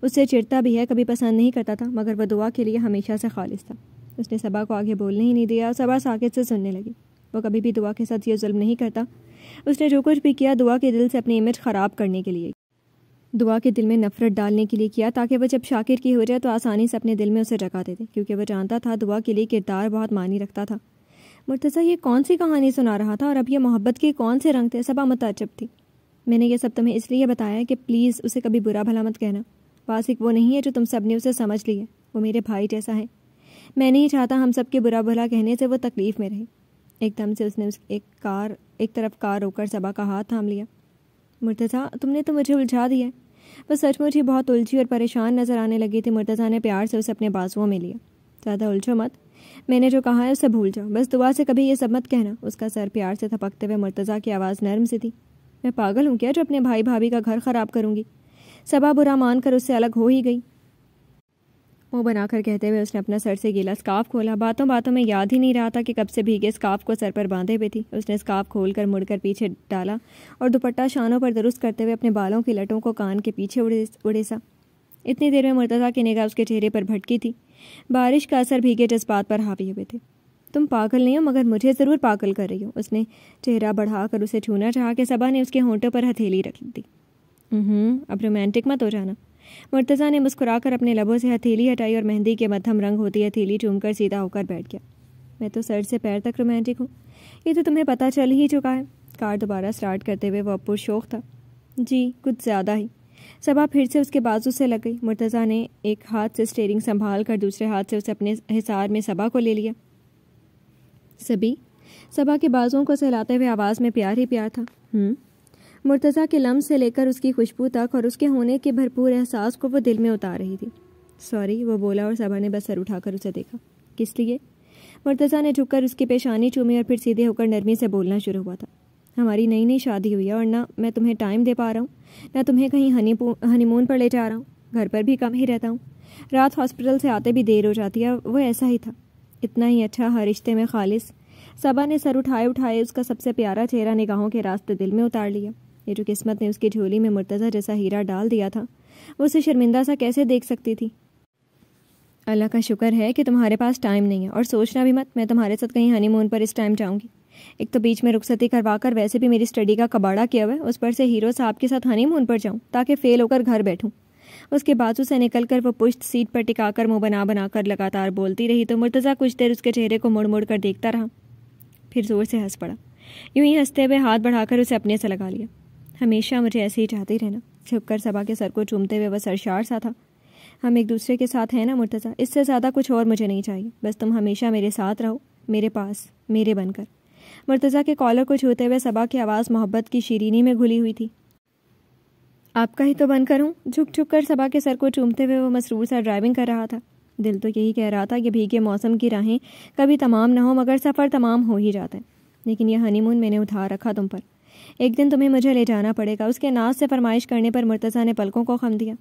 Speaker 1: उससे चिड़ता भी है कभी पसंद नहीं करता था मगर वह दुआ के लिए हमेशा से खालिश था उसने सबा को आगे बोलने ही नहीं दिया और सबा साकिर से सुनने लगी वह कभी भी दुआ के साथ ये जुल्म नहीं करता उसने जो कुछ भी किया दुआ के दिल से अपनी इमेज ख़राब करने के लिए दुआ के दिल में नफरत डालने के लिए किया ताकि वह जब शाकिर की हो जाए तो आसानी से अपने दिल में उसे जगा देते क्योंकि वह जानता था दुआ के लिए किरदार बहुत मानी रखता था मुर्तज़ा ये कौन सी कहानी सुना रहा था और अब यह मोहब्बत के कौन से रंग थे सबा मतजब थी मैंने ये सब तुम्हें इसलिए बताया कि प्लीज़ उसे कभी बुरा भला मत कहना वासिक वो नहीं है जो तुम सब ने उसे समझ लिया है वो मेरे भाई जैसा है मैं नहीं चाहता हम सब के बुरा भला कहने से वो तकलीफ़ में रहे एकदम से उसने उस एक कार एक तरफ कार रोकर सबा का हाथ थाम लिया मुर्तज़ा तुमने तो मुझे उलझा दिया वह सचमुच ही बहुत उलझी और परेशान नज़र आने लगी थी मुर्तज़ा ने प्यार से उसे अपने बाजुओं में लिया ज़्यादा उलझो मत मैंने जो कहा है उसे भूल जाओ बस दुआ से कभी ये सब मत कहना उसका सर प्यार से थपकते हुए मुर्तज़ा की आवाज़ नरम से थी मैं पागल हूँ क्या जो अपने भाई भाभी का घर ख़राब करूँगी सबा बुरा मानकर उससे अलग हो ही गई मुंह बनाकर कहते हुए उसने अपना सर से गीला स्काफ खोला बातों बातों में याद ही नहीं रहा था कि कब से भीगे स्काफ को सर पर बांधे हुए थी उसने स्काफ खोल कर मुड़कर पीछे डाला और दुपट्टा शानों पर दुरुस्त करते हुए अपने बालों की लटों को कान के पीछे उड़े उड़ेसा इतनी देर में मुर्तजा की निगाह उसके चेहरे पर भटकी थी बारिश का असर भीगे जज्बात पर हावी हुए थे तुम पागल नहीं हो मगर मुझे ज़रूर पागल कर रही हो उसने चेहरा बढ़ाकर उसे छूना चाहा कि सबा ने उसके होंठों पर हथेली रख दी हम्म अब रोमांटिक मत हो जाना मुर्तज़ा ने मुस्कुराकर अपने लबों से हथेली हटाई और मेहंदी के मध्यम रंग होती हथेली चूमकर सीधा होकर बैठ गया मैं तो सर से पैर तक रोमांटिक हूँ ये तो तुम्हें पता चल ही चुका है कार दोबारा स्टार्ट करते हुए वह शोक था जी कुछ ज़्यादा ही सबा फिर से उसके बाजू से लग गई मुर्तज़ा ने एक हाथ से स्टेयरिंग संभाल कर दूसरे हाथ से उसे अपने हिसार में सबा को ले लिया सभी सबा के बाजुओं को सहलाते हुए आवाज़ में प्यार ही प्यार था हम्म मुर्तज़ा के लम्ब से लेकर उसकी खुशबू तक और उसके होने के भरपूर एहसास को वो दिल में उतार रही थी सॉरी वो बोला और सबा ने बस सर उठाकर उसे देखा किस लिए मुर्तज़ा ने झुककर उसकी पेशानी चूमी और फिर सीधे होकर नरमी से बोलना शुरू हुआ था हमारी नई नई शादी हुई है और ना मैं तुम्हें टाइम दे पा रहा हूँ ना तुम्हें कहीं हनी हनीमून पर ले जा रहा हूँ घर पर भी कम ही रहता हूँ रात हॉस्पिटल से आते भी देर हो जाती है वो ऐसा ही था इतना ही अच्छा हर रिश्ते में खालिश सबा ने सर उठाए उठाए उसका सबसे प्यारा चेहरा निगाहों के रास्ते दिल में उतार लिया ये जो किस्मत ने उसकी झोली में मुर्तज़ा जैसा हीरा डाल दिया था वो उसे शर्मिंदा सा कैसे देख सकती थी अल्लाह का शुक्र है कि तुम्हारे पास टाइम नहीं है और सोचना भी मत मैं तुम्हारे साथ कहीं हनीमून पर इस टाइम जाऊँगी एक तो बीच में रुखसती करवा कर वैसे भी मेरी स्टडी का कबाड़ा किया हुआ है उस पर से हीरो साहब के साथ हनीमून पर जाऊँ ताकि फ़ेल होकर घर बैठूँ उसके बाजू से निकल कर वो पुष्ट सीट पर टिका कर मुँह बना बना कर लगातार बोलती रही तो मुर्तज़ा कुछ देर उसके चेहरे को मुड़ मुड़ कर देखता रहा फिर ज़ोर से हंस पड़ा यूं ही हंसते हुए हाथ बढ़ाकर उसे अपने से लगा लिया हमेशा मुझे ऐसे ही चाहते रहना झुककर सबा के सर को चूमते हुए वह सरशार सा था हम एक दूसरे के साथ हैं ना मुर्तज़ा इससे ज़्यादा कुछ और मुझे नहीं चाहिए बस तुम हमेशा मेरे साथ रहो मेरे पास मेरे बनकर मुर्तज़ा के कॉलर को छूते हुए सबा की आवाज़ मोहब्बत की शीरीनी में घुली हुई थी आपका ही तो बनकर हूँ झुक झुक कर सबा के सर को चूमते हुए वो मसरूर सा ड्राइविंग कर रहा था दिल तो यही कह रहा था कि भीगे मौसम की राहें कभी तमाम ना हो मगर सफ़र तमाम हो ही जाता है लेकिन यह हनीमून मैंने उठा रखा तुम पर एक दिन तुम्हें मुझे ले जाना पड़ेगा उसके नाज से फरमाइश करने पर मुर्तज़ा ने पलकों को खम दिया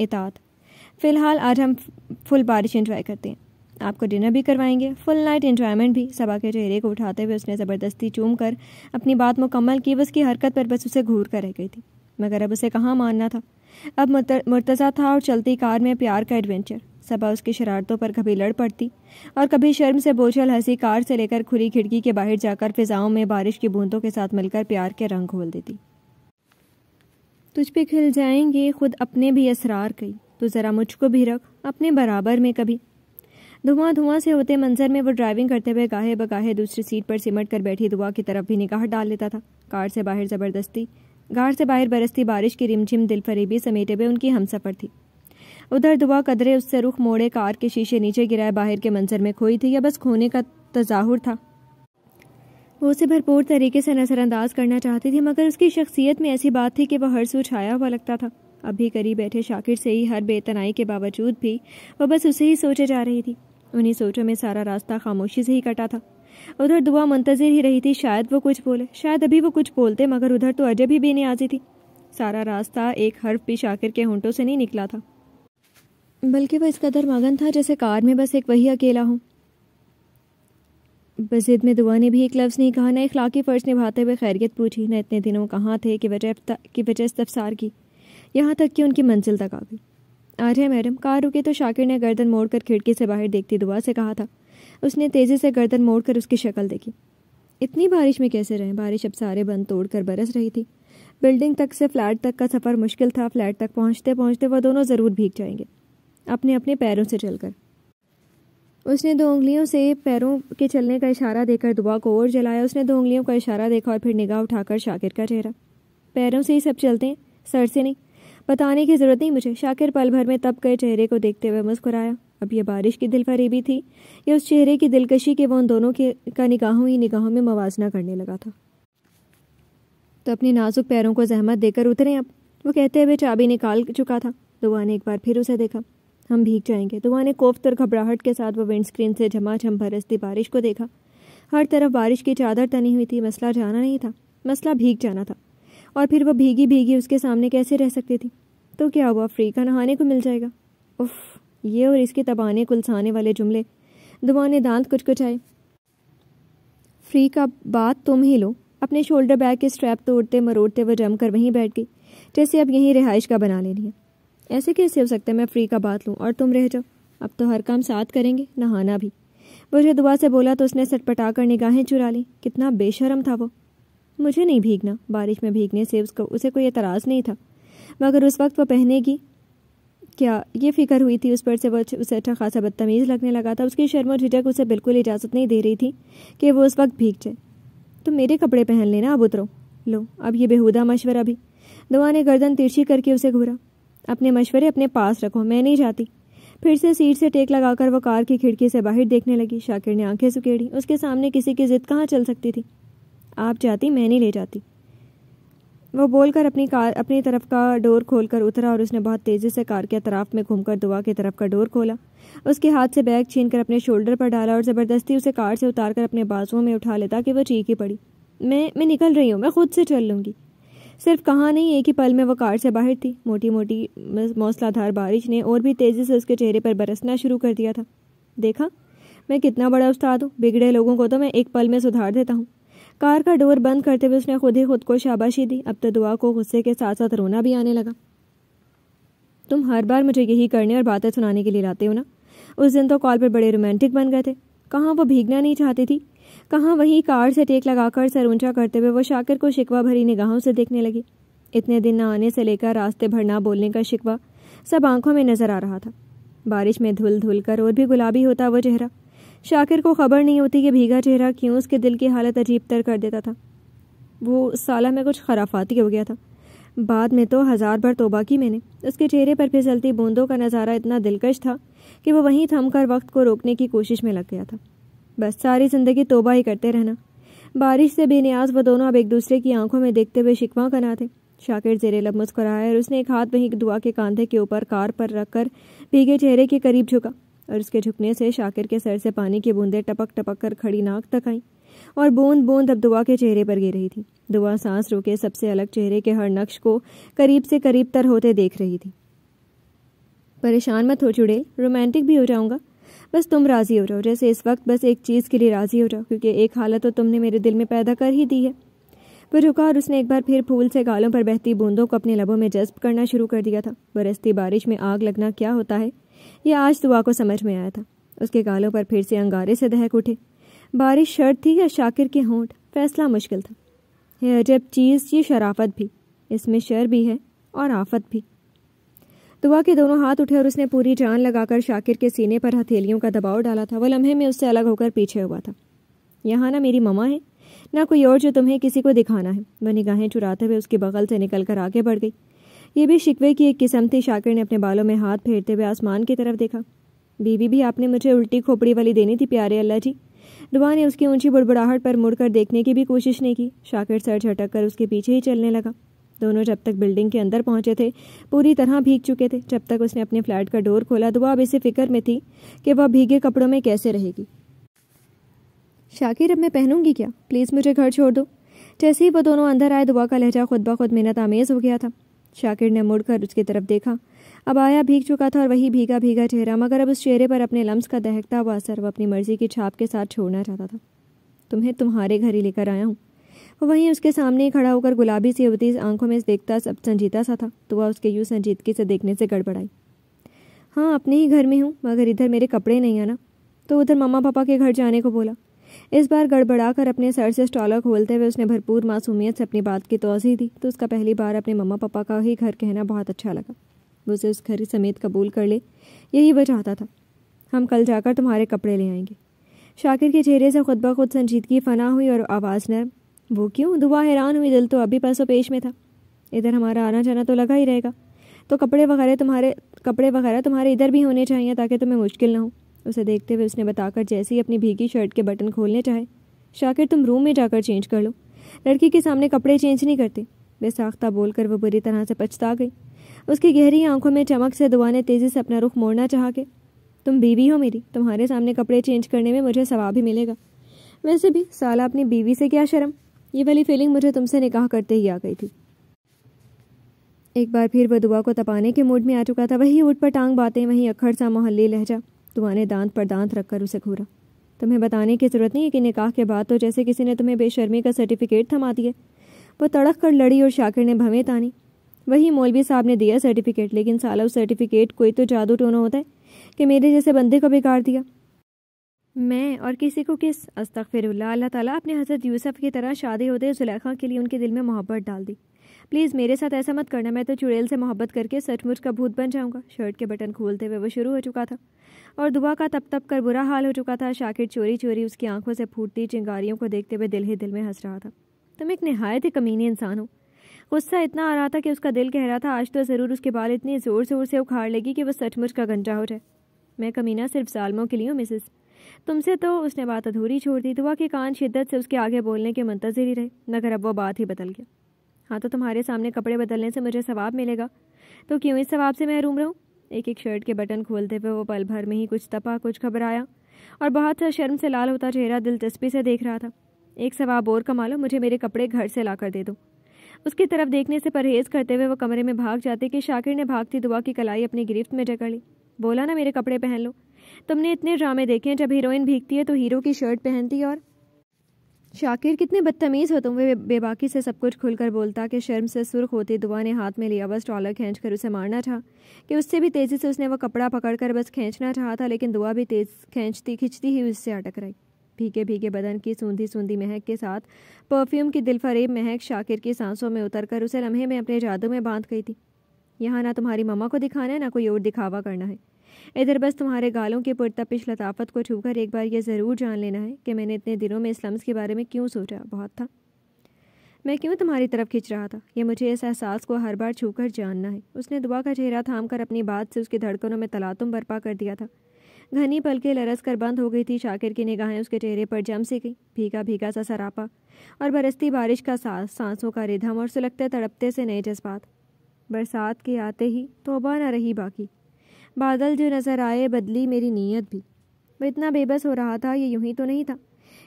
Speaker 1: इतात फ़िलहाल आज हम फुल बारिश इंजॉय करते हैं आपको डिनर भी करवाएंगे फुल नाइट इन्जॉयमेंट भी सबा के चेहरे को उठाते हुए उसने ज़बरदस्ती चूम कर अपनी बात मुकम्मल की बस की हरकत पर बस उसे घूर कर रह गई थी मगर अब उसे कहाँ मानना था अब मुर्तज़ा था और चलती कार में प्यार का एडवेंचर सबा उसकी शरारतों पर कभी लड़ पड़ती और कभी शर्म से बोझल हंसी कार से लेकर खुली खिड़की के बाहर जाकर फिजाओं में बारिश की बूंदों के साथ मिलकर प्यार के रंग घोल देती तुझ पे खिल जाएंगे खुद अपने भी असरार कई तो ज़रा मुझको भी रख अपने बराबर में कभी धुआं धुआं से होते मंजर में वो ड्राइविंग करते हुए गाहे बगाहे दूसरी सीट पर सिमट कर बैठी दुआ की तरफ भी निगाह डाल लेता था कार से बाहर ज़बरदस्ती कार से बाहर बरसती बारिश की रिमझिम दिल फरेबी समेटे हुए उनकी हमसफ़र थी उधर दुआ कदरे उससे रुख मोड़े कार के शीशे नीचे गिराए बाहर के मंजर में खोई थी या बस खोने का तजाहुर था वो उसे भरपूर तरीके से नज़रअंदाज करना चाहती थी मगर उसकी शख्सियत में ऐसी बात थी कि वह हर सू छाया हुआ लगता था अभी करीब बैठे शाकिर से ही हर बेतनाई के बावजूद भी वह बस उसे ही सोचे जा रही थी उन्हीं सोचों में सारा रास्ता खामोशी से ही कटा था उधर दुआ मंतजर ही रही थी शायद वो कुछ बोले शायद अभी वो कुछ बोलते मगर उधर तो अजब ही बेनियाजी थी सारा रास्ता एक हर्फ भी शाकिर के होंटों से नहीं निकला था बल्कि वह इस कदर मगन था जैसे कार में बस एक वही अकेला हूँ बजिद में दुआ ने भी एक लफ्ज़ नहीं कहा न इखलाकी फ़र्ज निभाते हुए खैरियत पूछी न इतने दिनों कहाँ थे कि वजह की वजह इस्तफसार की यहाँ तक कि उनकी मंजिल तक आ गई आ रहे मैडम कार रुके तो शाकिर ने गर्दन मोड़ कर खिड़की से बाहर देखती दुआ से कहा था उसने तेज़ी से गर्दन मोड़ कर उसकी शक्ल देखी इतनी बारिश में कैसे रहें बारिश अब सारे बंद तोड़ कर बरस रही थी बिल्डिंग तक से फ्लैट तक का सफ़र मुश्किल था फ्लैट तक पहुँचते पहुँचते वह दोनों ज़रूर भीग जाएंगे अपने अपने पैरों से चलकर उसने दो उंगलियों से पैरों के चलने का इशारा देकर दुआ को और जलाया उसने दो उंगलियों का इशारा देखा और फिर निगाह उठाकर शाकिर का चेहरा पैरों से ही सब चलते हैं सर से नहीं बताने की ज़रूरत नहीं मुझे शाकिर पल भर में तप गए चेहरे को देखते हुए मुस्कुराया अब यह बारिश की दिल भी थी यह उस चेहरे की दिलकशी के वो उन दोनों के का निगाहों ही निगाहों में मवाजना करने लगा था तो अपने नाजुक पैरों को जहमत देकर उतरे अब वो कहते हुए चाबी निकाल चुका था दुआ ने एक बार फिर उसे देखा हम भीग जाएंगे तो ने कोफ्त और घबराहट के साथ वो विंड स्क्रीन से झमाझम बरसती बारिश को देखा हर तरफ बारिश की चादर तनी हुई थी मसला जाना नहीं था मसला भीग जाना था और फिर वह भीगी भीगी उसके सामने कैसे रह सकती थी तो क्या हुआ फ्री का नहाने को मिल जाएगा उफ ये और इसके तबाने कुलसाने वाले जुमले दुआ ने दांत कुछ कुछ आए फ्री का बात तुम ही लो अपने शोल्डर बैग के स्ट्रैप तोड़ते मरोड़ते वह जमकर वहीं बैठ गई जैसे अब यहीं रिहाइश का बना लेनी है ऐसे कैसे हो सकता है मैं फ्री का बात लूँ और तुम रह जाओ अब तो हर काम साथ करेंगे नहाना भी मुझे दुआ से बोला तो उसने सटपटा कर निगाहें चुरा ली कितना बेशरम था वो मुझे नहीं भीगना बारिश में भीगने से उसको उसे कोई एतराज़ नहीं था मगर उस वक्त वो पहनेगी क्या ये फिक्र हुई थी उस पर से वो उसे अच्छा खासा बदतमीज़ लगने लगा था उसकी शर्म और झिझक उसे बिल्कुल इजाज़त नहीं दे रही थी कि वो उस वक्त भीग जाए तो मेरे कपड़े पहन लेना अब उतरो लो अब ये बेहुदा मशवरा भी दुआ ने गर्दन तिरछी करके उसे घूरा अपने मशवरे अपने पास रखो मैं नहीं जाती फिर से सीट से टेक लगाकर वो कार की खिड़की से बाहर देखने लगी शाकिर ने आंखें सुकेड़ी उसके सामने किसी की जिद कहाँ चल सकती थी आप जाती मैं नहीं ले जाती वो बोलकर अपनी कार अपनी तरफ का डोर खोलकर उतरा और उसने बहुत तेज़ी से कार के अतराफ में घूमकर दुआ की तरफ का डोर खोला उसके हाथ से बैग छीनकर अपने शोल्डर पर डाला और ज़बरदस्ती उसे कार से उतार अपने बाजुओं में उठा लेता कि वह चीखी पड़ी मैं मैं निकल रही हूँ मैं खुद से चल लूँगी सिर्फ कहा नहीं है ही पल में वो कार से बाहर थी मोटी मोटी मौसलाधार बारिश ने और भी तेज़ी से उसके चेहरे पर बरसना शुरू कर दिया था देखा मैं कितना बड़ा उस्ताद हूँ बिगड़े लोगों को तो मैं एक पल में सुधार देता हूँ कार का डोर बंद करते हुए उसने खुद ही खुद को शाबाशी दी अब तो दुआ को गुस्से के साथ साथ रोना भी आने लगा तुम हर बार मुझे यही करने और बातें सुनाने के लिए लाते हो ना उस दिन तो कॉल पर बड़े रोमांटिक बन गए थे कहाँ वो भीगना नहीं चाहती थी कहाँ वहीं कार से टेक लगाकर सर ऊंचा करते हुए वो शाकिर को शिकवा भरी निगाहों से देखने लगी इतने दिन न आने से लेकर रास्ते भर ना बोलने का शिकवा सब आंखों में नजर आ रहा था बारिश में धुल धुल कर और भी गुलाबी होता वो चेहरा शाकिर को खबर नहीं होती कि भीगा चेहरा क्यों उसके दिल की हालत अजीब तर कर देता था वो साला में कुछ खराफाती हो गया था बाद में तो हज़ार बार तोबा की मैंने उसके चेहरे पर फिसलती बूंदों का नज़ारा इतना दिलकश था कि वो वहीं थम कर वक्त को रोकने की कोशिश में लग गया था बस सारी ज़िंदगी तोबा ही करते रहना बारिश से बेनियाज वह दोनों अब एक दूसरे की आंखों में देखते हुए शिकवा करना थे शाकिर जेरे लब मुस्कुराया और उसने एक हाथ वहीं दुआ के कांधे के ऊपर कार पर रखकर भीगे चेहरे के करीब झुका और उसके झुकने से शाकिर के सर से पानी की बूंदें टपक टपक कर खड़ी नाक तक आई और बूंद बूंद अब दुआ के चेहरे पर गिर रही थी दुआ सांस रोके सबसे अलग चेहरे के हर नक्श को करीब से करीब तर होते देख रही थी परेशान मत हो चुड़ेल रोमांटिक भी हो जाऊंगा बस तुम राज़ी हो रहे हो जैसे इस वक्त बस एक चीज़ के लिए राज़ी हो हो क्योंकि एक हालत तो तुमने मेरे दिल में पैदा कर ही दी है वह रुका और उसने एक बार फिर फूल से गालों पर बहती बूंदों को अपने लबों में जज्ब करना शुरू कर दिया था बरसती बारिश में आग लगना क्या होता है यह आज दुआ को समझ में आया था उसके गालों पर फिर से अंगारे से दहक उठे बारिश शर्त थी या शाकिर के होंठ फैसला मुश्किल था यह अजब चीज़ ये शराफत भी इसमें शर भी है और आफत भी दुआ के दोनों हाथ उठे और उसने पूरी जान लगाकर शाकिर के सीने पर हथेलियों का दबाव डाला था वह लम्हे में उससे अलग होकर पीछे हुआ था यहाँ ना मेरी ममा है ना कोई और जो तुम्हें किसी को दिखाना है वह निगाहें चुराते हुए उसके बगल से निकल कर आगे बढ़ गई ये भी शिकवे की एक किस्म थी शाकिर ने अपने बालों में हाथ फेरते हुए आसमान की तरफ देखा बीबी भी आपने मुझे उल्टी खोपड़ी वाली देनी थी प्यारे अल्लाह जी दुआ ने उसकी ऊंची बुड़बुड़ाहट पर मुड़कर देखने की भी कोशिश नहीं की शाकिर सर झटक कर उसके पीछे ही चलने लगा दोनों जब तक बिल्डिंग के अंदर पहुंचे थे पूरी तरह भीग चुके थे जब तक उसने अपने फ्लैट का डोर खोला तो वह अब इसी फिक्र में थी कि वह भीगे कपड़ों में कैसे रहेगी शाकिर अब मैं पहनूंगी क्या प्लीज़ मुझे घर छोड़ दो जैसे ही वो दोनों अंदर आए दुआ का लहजा खुद ब खुद मिनत आमेज़ हो गया था शाकिर ने मुड़कर उसकी तरफ देखा अब आया भीग चुका था और वही भीगा भीगा चेहरा मगर अब उस चेहरे पर अपने लम्स का दहकता हुआ असर वो अपनी मर्जी की छाप के साथ छोड़ना चाहता था तुम्हें तुम्हारे घर ही लेकर आया हूँ वहीं उसके सामने खड़ा होकर गुलाबी सी युवती आंखों में देखता सब संजीता सा था तो वह उसके यूँ संजीदगी से देखने से गड़बड़ाई हाँ अपने ही घर में हूँ मगर इधर मेरे कपड़े नहीं आना तो उधर मामा पापा के घर जाने को बोला इस बार गड़बड़ा कर अपने सर से स्टॉलर खोलते हुए उसने भरपूर मासूमियत से अपनी बात की तोज़ी दी तो उसका पहली बार अपने मम्मा पापा का ही घर कहना बहुत अच्छा लगा वो उसे उस घर समेत कबूल कर ले यही वह चाहता था हम कल जाकर तुम्हारे कपड़े ले आएंगे शाकिर के चेहरे से खुद ब खुद संजीदगी फना हुई और आवाज़ नरम वो क्यों दुआ हैरान हुई दिल तो अभी परसों पेश में था इधर हमारा आना जाना तो लगा ही रहेगा तो कपड़े वगैरह तुम्हारे कपड़े वगैरह तुम्हारे इधर भी होने चाहिए ताकि तुम्हें मुश्किल ना हो उसे देखते हुए उसने बताकर जैसे ही अपनी भीगी शर्ट के बटन खोलने चाहे शाकिर तुम रूम में जाकर चेंज कर लो लड़की के सामने कपड़े चेंज नहीं करते बेसाख्ता बोलकर वह बुरी तरह से पछता गई उसकी गहरी आंखों में चमक से दुआ ने तेज़ी से अपना रुख मोड़ना चाह के तुम बीवी हो मेरी तुम्हारे सामने कपड़े चेंज करने में मुझे सवाब ही मिलेगा वैसे भी साला अपनी बीवी से क्या शर्म ये वाली फीलिंग मुझे तुमसे निकाह करते ही आ गई थी एक बार फिर वह दुआ को तपाने के मूड में आ चुका था वही उठ पर टांग बातें वहीं अखड़ सा मोहल्ले लहजा दुआ ने दांत पर दांत रखकर उसे घूरा तुम्हें बताने की ज़रूरत नहीं है कि निकाह के बाद तो जैसे किसी ने तुम्हें बेशर्मी का सर्टिफिकेट थमा दिया वो तड़क कर लड़ी और शाकिर ने भवें तानी वही मौलवी साहब ने दिया सर्टिफिकेट लेकिन साला उस सर्टिफिकेट कोई तो जादू टोना होता है कि मेरे जैसे बंदे को बिगाड़ दिया मैं और किसी को किस अस्तफ़िरल्ला अल्लाह ताला अपने हज़रत यूसुफ की तरह शादी होते जुलेखा के लिए उनके दिल में मोहब्बत डाल दी प्लीज़ मेरे साथ ऐसा मत करना मैं तो चुड़ैल से मोहब्बत करके सचमुच का भूत बन जाऊंगा शर्ट के बटन खोलते हुए वो शुरू हो चुका था और दुआ का तप तप कर बुरा हाल हो चुका था शाकिर चोरी चोरी उसकी आंखों से फूटती चिंगारियों को देखते हुए दिल ही दिल में हंस रहा था तुम एक नहायत ही कमीनी इंसान हो गुस्सा इतना आ रहा था कि उसका दिल कह रहा था आज तो ज़रूर उसके बाल इतनी ज़ोर शोर से उखाड़ लेगी कि वह सचमुच का गंजा हो जाए मैं कमीना सिर्फ सालमों के लिए हूँ मिसिस तुमसे तो उसने बात अधूरी छोड़ दी दुआ के कान शिद्दत से उसके आगे बोलने के मंतजर ही रहे मगर अब वो बात ही बदल गया हाँ तो तुम्हारे सामने कपड़े बदलने से मुझे सवाब मिलेगा तो क्यों इस सवाब से महरूम रहूँ एक एक शर्ट के बटन खोलते हुए वो पल भर में ही कुछ तपा कुछ घबराया और बहुत सा शर्म से लाल होता चेहरा दिलचस्पी से देख रहा था एक सवाब और कमा लो मुझे मेरे कपड़े घर से ला दे दो उसकी तरफ देखने से परहेज करते हुए वो कमरे में भाग जाते कि शाकिर ने भागती दुआ की कलाई अपनी गिरफ्त में जकड़ ली बोला ना मेरे कपड़े पहन लो तुमने इतने ड्रामे देखे हैं जब हीरोइन भीगती है तो हीरो की शर्ट पहनती और शाकिर कितने बदतमीज़ हो तुम वे बेबाकी से सब कुछ खुलकर बोलता कि शर्म से सुर्ख होती दुआ ने हाथ में लिया बस ट्रॉलर खींच कर उसे मारना था कि उससे भी तेज़ी से उसने वह कपड़ा पकड़कर बस खींचना चाहा था लेकिन दुआ भी तेज़ खींचती खींचती ही उससे अटक रही भीगे भीगे बदन की सूंधी सूंधी महक के साथ परफ्यूम की दिलफरेब महक शाकिर की सांसों में कर उसे लम्हे में अपने जादू में बांध गई थी यहाँ ना तुम्हारी मम्मा को दिखाना है ना कोई और दिखावा करना है इधर बस तुम्हारे गालों के पुरतपिश लताफत को छूकर एक बार यह ज़रूर जान लेना है कि मैंने इतने दिनों में इस के बारे में क्यों सोचा बहुत था मैं क्यों तुम्हारी तरफ खींच रहा था यह मुझे इस एहसास को हर बार छू जानना है उसने दुआ का चेहरा थाम कर अपनी बात से उसकी धड़कनों में तलातुम बर्पा कर दिया था घनी के लरस कर बंद हो गई थी शाकिर की निगाहें उसके चेहरे पर जम सी गई भीगा भीगा सा सरापा और बरसती बारिश का सांस सांसों का रिधम और सुलगते तड़पते से नए जज्बात बरसात के आते ही तोबा न रही बाकी बादल जो नज़र आए बदली मेरी नीयत भी वह इतना बेबस हो रहा था ये यूं ही तो नहीं था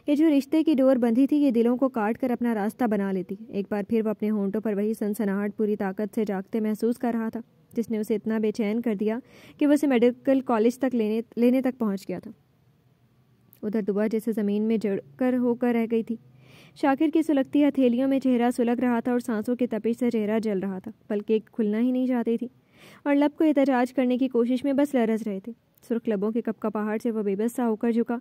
Speaker 1: ये जो रिश्ते की डोर बंधी थी ये दिलों को काट कर अपना रास्ता बना लेती एक बार फिर वो अपने होंटों पर वही सनसनाहट पूरी ताकत से जागते महसूस कर रहा था जिसने उसे इतना बेचैन कर दिया कि वह उसे मेडिकल कॉलेज तक लेने लेने तक पहुंच गया था उधर दुआ जैसे ज़मीन में जड़कर होकर रह गई थी शाकिर की सुलगती हथेलियों में चेहरा सुलग रहा था और सांसों के तपिश से चेहरा जल रहा था बल्कि खुलना ही नहीं चाहती थी और लब को एहतजाज करने की कोशिश में बस लरस रहे थे सुर्ख लबों के पहाड़ से वह बेबस सा होकर झुका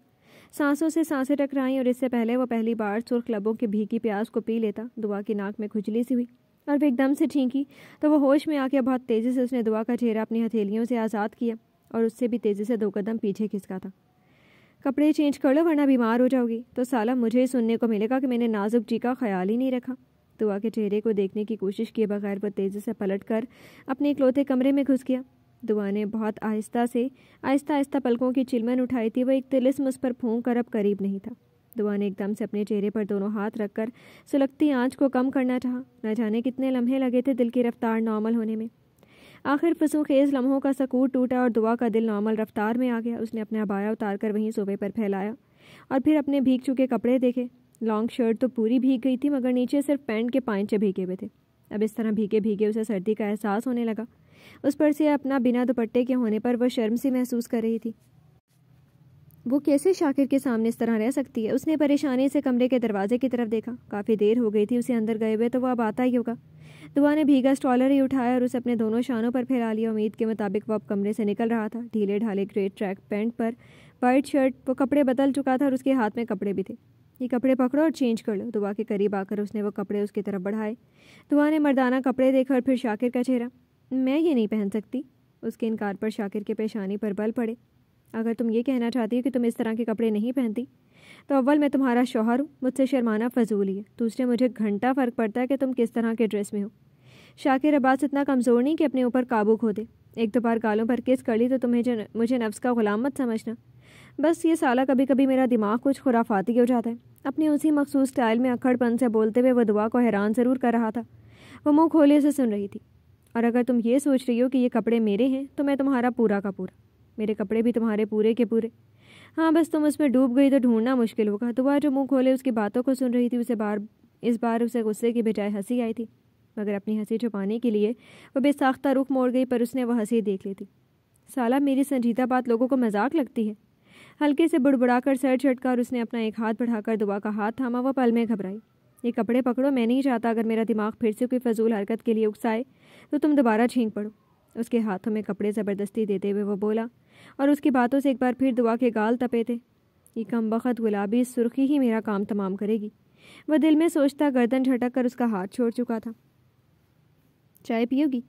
Speaker 1: सांसों से सांसें टकराईं और इससे पहले वह पहली बार सुर्ख लबों की भीगी प्याज को पी लेता दुआ की नाक में खुजली सी हुई और वह एकदम से छींकी तो वह होश में आके बहुत तेज़ी से उसने दुआ का चेहरा अपनी हथेलियों से आज़ाद किया और उससे भी तेज़ी से दो कदम पीछे खिसका था कपड़े चेंज कर लो वरना बीमार हो जाओगी तो साला मुझे सुनने को मिलेगा कि मैंने नाजुक जी का ख्याल ही नहीं रखा दुआ के चेहरे को देखने की कोशिश किए बगैर वह तेज़ी से पलट कर अपने इकलौते कमरे में घुस गया दुआ ने बहुत आहिस्ता से आहिस्ता आहिस्ता पलकों की चिलमन उठाई थी वह एक तिलिस्म उस पर फूंक कर अब करीब नहीं था दुआ ने एकदम से अपने चेहरे पर दोनों हाथ रखकर सुलगती आंच को कम करना चाहा न जाने कितने लम्हे लगे थे दिल की रफ्तार नॉर्मल होने में आखिर फसू खेज़ लम्हों का सकूर टूटा और दुआ का दिल नॉर्मल रफ्तार में आ गया उसने अपना अबाया उतार कर वहीं सोफे पर फैलाया और फिर अपने भीग चुके कपड़े देखे लॉन्ग शर्ट तो पूरी भीग गई थी मगर नीचे सिर्फ पैंट के पाइचे भीगे हुए थे अब इस तरह भीगे भीगे उसे सर्दी का एहसास होने लगा उस पर से अपना बिना दुपट्टे के होने पर वह शर्म सी महसूस कर रही थी वो कैसे शाकिर के सामने इस तरह रह सकती है उसने परेशानी से कमरे के दरवाजे की तरफ देखा काफ़ी देर हो गई थी उसे अंदर गए हुए तो वह अब आता ही होगा दुआ ने भीगा स्टॉलर ही उठाया और उसे अपने दोनों शानों पर फैला लिया उम्मीद के मुताबिक वो अब कमरे से निकल रहा था ढीले ढाले ग्रेट ट्रैक पैंट पर वाइट शर्ट वो कपड़े बदल चुका था और उसके हाथ में कपड़े भी थे ये कपड़े पकड़ो और चेंज कर लो दुआ के करीब आकर उसने वो कपड़े उसकी तरफ बढ़ाए दुआ ने मर्दाना कपड़े देखा और फिर शाकिर का चेहरा मैं ये नहीं पहन सकती उसके इनकार पर शाकिर के पेशानी पर बल पड़े अगर तुम ये कहना चाहती हो कि तुम इस तरह के कपड़े नहीं पहनती तो अव्वल मैं तुम्हारा शोहर हूँ मुझसे शर्माना फजूल ही है दूसरे मुझे घंटा फ़र्क पड़ता है कि तुम किस तरह के ड्रेस में हो शाकिर अब्बास इतना कमज़ोर नहीं कि अपने ऊपर काबू खो दे एक दोपहर गालों पर किस कर ली तो तुम्हें मुझे नफ्स का गुलाम मत समझना बस ये साला कभी कभी मेरा दिमाग कुछ खुराफाती हो जाता है अपनी उसी मखसूस स्टाइल में अखड़पन से बोलते हुए वह दुआ को हैरान ज़रूर कर रहा था वो मुँह खोले से सुन रही थी और अगर तुम ये सोच रही हो कि ये कपड़े मेरे हैं तो मैं तुम्हारा पूरा का पूरा मेरे कपड़े भी तुम्हारे पूरे के पूरे हाँ बस तुम उसमें डूब गई तो ढूंढना मुश्किल होगा दुआ जो मुँह खोले उसकी बातों को सुन रही थी उसे बार इस बार उसे गुस्से की बजाय हंसी आई थी मगर अपनी हंसी छुपाने के लिए वो बेसाख्ता रुख मोड़ गई पर उसने वह हंसी देख ली थी साला मेरी संजीदा बात लोगों को मजाक लगती है हल्के से बुड़बुड़ाकर सर झटका और उसने अपना एक हाथ बढ़ाकर दुआ का हाथ थामा वह पल में घबराई ये कपड़े पकड़ो मैं नहीं चाहता अगर मेरा दिमाग फिर से कोई फजूल हरकत के लिए उकसाए तो तुम दोबारा छींक पड़ो उसके हाथों में कपड़े ज़बरदस्ती देते हुए वो बोला और उसकी बातों से एक बार फिर दुआ के गाल तपे थे ये कम वक़्त गुलाबी सुर्खी ही मेरा काम तमाम करेगी वह दिल में सोचता गर्दन झटक कर उसका हाथ छोड़ चुका था चाय पियोगी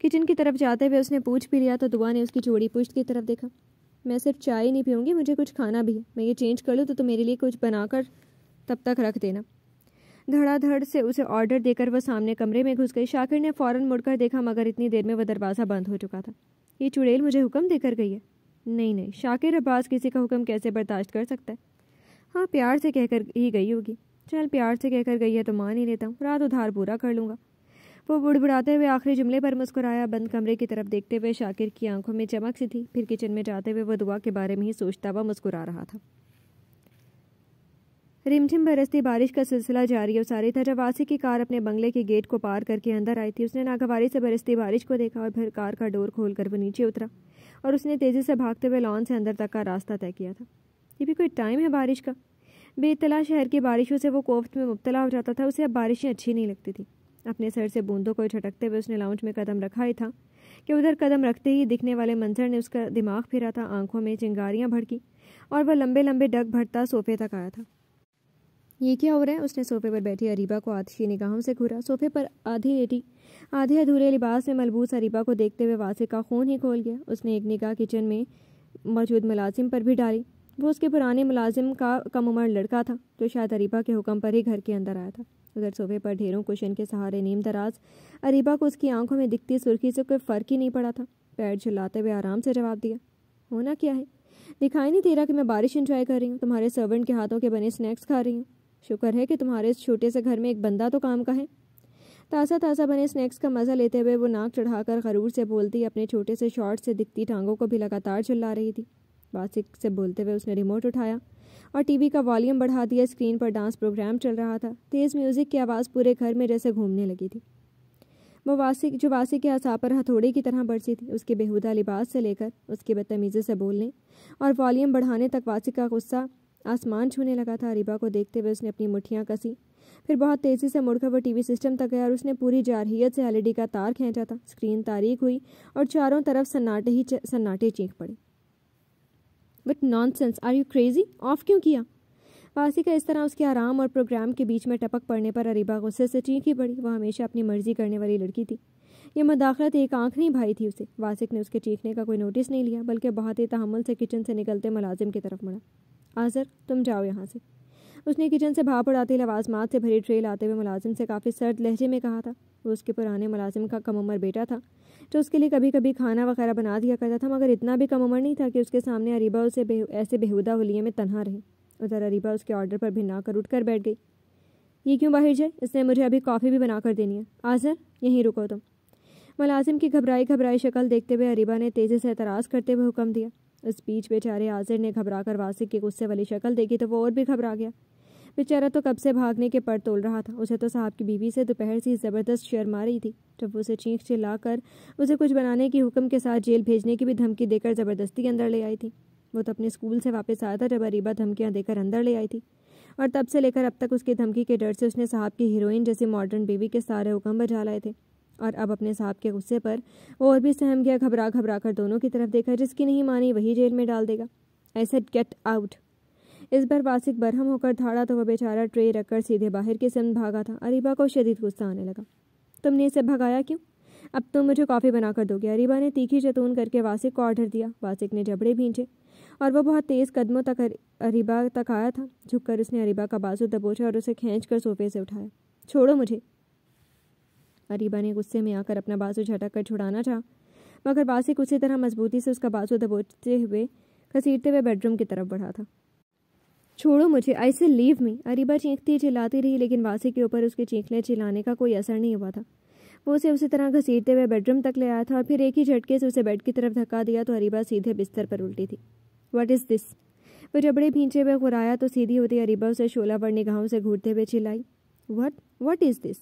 Speaker 1: किचन की तरफ जाते हुए उसने पूछ भी लिया तो दुआ ने उसकी चूड़ी पुष्ट की तरफ देखा मैं सिर्फ चाय ही नहीं पीऊँगी मुझे कुछ खाना भी है मैं ये चेंज कर लूँ तो तुम मेरे लिए कुछ बनाकर तब तक रख देना धड़ाधड़ से उसे ऑर्डर देकर वह सामने कमरे में घुस गई शाकिर ने फ़ौरन मुड़कर देखा मगर इतनी देर में वह दरवाज़ा बंद हो चुका था ये चुड़ैल मुझे हुक्म देकर गई है नहीं नहीं शाकिर अब्बास किसी का हुक्म कैसे बर्दाश्त कर सकता है हाँ प्यार से कहकर ही गई होगी चल प्यार से कहकर गई है तो मान ही लेता हूँ रात उधार पूरा कर लूँगा वो बुड़बुड़ाते हुए आखिरी जुमले पर मुस्कुराया बंद कमरे की तरफ देखते हुए शाकिर की आंखों में चमक सी थी फिर किचन में जाते हुए वो दुआ के बारे में ही सोचता हुआ मुस्कुरा रहा था रिमझिम बरसती बारिश का सिलसिला जारी और सारी था जब वासी की कार अपने बंगले के गेट को पार करके अंदर आई थी उसने नागवारी से बरसती बारिश को देखा और फिर कार का डोर खोल कर वो नीचे उतरा और उसने तेज़ी से भागते हुए लॉन से अंदर तक का रास्ता तय किया था ये भी कोई टाइम है बारिश का बेतला शहर की बारिशों से वो कोफ्त में मुबतला हो जाता था उसे अब बारिशें अच्छी नहीं लगती थी अपने सर से बूंदों को झटकते हुए उसने लाउंज में कदम रखा ही था कि उधर कदम रखते ही दिखने वाले मंजर ने उसका दिमाग फिरा था आंखों में चिंगारियां भड़की और वह लंबे लंबे डग भरता सोफे तक आया था ये क्या हो रहा है उसने सोफे पर बैठी अरीबा को आतिशी निगाहों से घूरा सोफे पर आधी लेटी आधे अधूरे लिबास में मलबूस अरीबा को देखते हुए वासे का खून ही खोल गया उसने एक निगाह किचन में मौजूद मुलाजिम पर भी डाली वो उसके पुराने मुलाजिम का कम उम्र लड़का था जो शायद अरीबा के हुक्म पर ही घर के अंदर आया था उधर सोफे पर ढेरों कुशन के सहारे नीम दराज अरीबा को उसकी आंखों में दिखती सुर्खी से कोई फ़र्क ही नहीं पड़ा था पैर झुलाते हुए आराम से जवाब दिया होना क्या है दिखाई नहीं दे रहा कि मैं बारिश इंजॉय कर रही हूँ तुम्हारे सर्वेंट के हाथों के बने स्नैक्स खा रही हूँ शुक्र है कि तुम्हारे इस छोटे से घर में एक बंदा तो काम का है ताज़ा ताज़ा बने स्नैक्स का मज़ा लेते हुए वो नाक चढ़ाकर गरूर से बोलती अपने छोटे से शॉर्ट से दिखती टांगों को भी लगातार चिल्ला रही थी बासिक से बोलते हुए उसने रिमोट उठाया और टीवी का वॉल्यूम बढ़ा दिया स्क्रीन पर डांस प्रोग्राम चल रहा था तेज़ म्यूज़िक की आवाज़ पूरे घर में जैसे घूमने लगी थी वो वासी जो वासी के आसा पर हथौड़े की तरह बरसी थी उसके बेहुदा लिबास से लेकर उसके बदतमीज़ी से बोलने और वॉल्यूम बढ़ाने तक वासी का गुस्सा आसमान छूने लगा था रिबा को देखते हुए उसने अपनी मुठियाँ कसी फिर बहुत तेज़ी से मुड़कर वो टीवी सिस्टम तक गया और उसने पूरी जारहीत से एलईडी e का तार खींचा था स्क्रीन तारीख हुई और चारों तरफ सन्नाटे ही सन्नाटे चीख पड़े but nonsense are you crazy off क्यों किया वासिका का इस तरह उसके आराम और प्रोग्राम के बीच में टपक पड़ने पर अरिबा गुस्से से चीखी पड़ी वह हमेशा अपनी मर्जी करने वाली लड़की थी यह मदाखलत एक आंख नहीं भाई थी उसे वासिक ने उसके चीखने का कोई नोटिस नहीं लिया बल्कि बहुत ही तहमल से किचन से निकलते मुलाजिम की तरफ मुड़ा आज़र तुम जाओ यहाँ से उसने किचन से भाप उड़ाते लवाजमात से भरी ट्रे लाते हुए मुलाजिम से काफ़ी सर्द लहजे में कहा था वो उसके पुराने मुलाजिम का कम उम्र बेटा था जो उसके लिए कभी कभी खाना वगैरह बना दिया करता था मगर इतना भी कम उम्र नहीं था कि उसके सामने अरीबा उसे ऐसे बेहुदा होलिए में तनहा रही उधर अरीबा उसके ऑर्डर पर भिन्ना कर उठ कर बैठ गई ये क्यों बाहर जाए इसने मुझे अभी कॉफ़ी भी कर देनी है आजर यहीं रुको तुम मुलाजिम की घबराई घबराई शक्ल देखते हुए अरीबा ने तेज़ी से एतराज़ करते हुए हुक्म दिया उस बीच बेचारे आजिर ने घबरा कर वासिक की गुस्से वाली शक्ल देखी तो वो और भी घबरा गया बेचारा तो कब से भागने के पर तोल रहा था उसे तो साहब की बीवी से दोपहर से ज़बरदस्त मार मारी थी जब उसे चीख चिल्ला कर उसे कुछ बनाने के हुक्म के साथ जेल भेजने की भी धमकी देकर ज़बरदस्ती अंदर ले आई थी वो तो अपने स्कूल से वापस आया था जब अरीबा धमकियाँ देकर अंदर ले आई थी और तब से लेकर अब तक उसकी धमकी के डर से उसने साहब की हीरोइन जैसी मॉडर्न बीवी के सारे हुक्म बजा लाए थे और अब अपने साहब के गुस्से पर वो और भी सहम गया घबरा घबरा कर दोनों की तरफ देखा जिसकी नहीं मानी वही जेल में डाल देगा ऐसे गेट आउट इस बार वासिक बरहम होकर धाड़ा तो वह बेचारा ट्रे रखकर सीधे बाहर के सिंध भागा था अरीबा को शदीद गुस्सा आने लगा तुमने इसे भगाया क्यों अब तुम मुझे कॉफ़ी बनाकर दोगे अरीबा ने तीखी जतून करके वासिक को ऑर्डर दिया वासिक ने जबड़े भींचे और वह बहुत तेज़ कदमों तक अरीबा तक आया था झुककर उसने अरीबा का बाजू दबोचा और उसे खींच कर सोफे से उठाया छोड़ो मुझे अरीबा ने गुस्से में आकर अपना बाजू झटक कर छुड़ाना चाहा मगर वासिक उसी तरह मजबूती से उसका बाजू दबोचते हुए घसीटते हुए बेडरूम की तरफ बढ़ा था छोड़ो मुझे आई से लीव मी अरीबा चीखती चिल्लाती रही लेकिन वासी के ऊपर उसके चीखने चिल्लाने का कोई असर नहीं हुआ था वो उसे उसी तरह घसीटते हुए बेडरूम तक ले आया था और फिर एक ही झटके से उसे बेड की तरफ धक्का दिया तो अरीबा सीधे बिस्तर पर उल्टी थी वट इज़ दिस वो जबड़े भींचे हुए घुराया तो सीधी होती अरीबा उसे शोला पर निगाहों से घूरते हुए चिल्लाई what what is this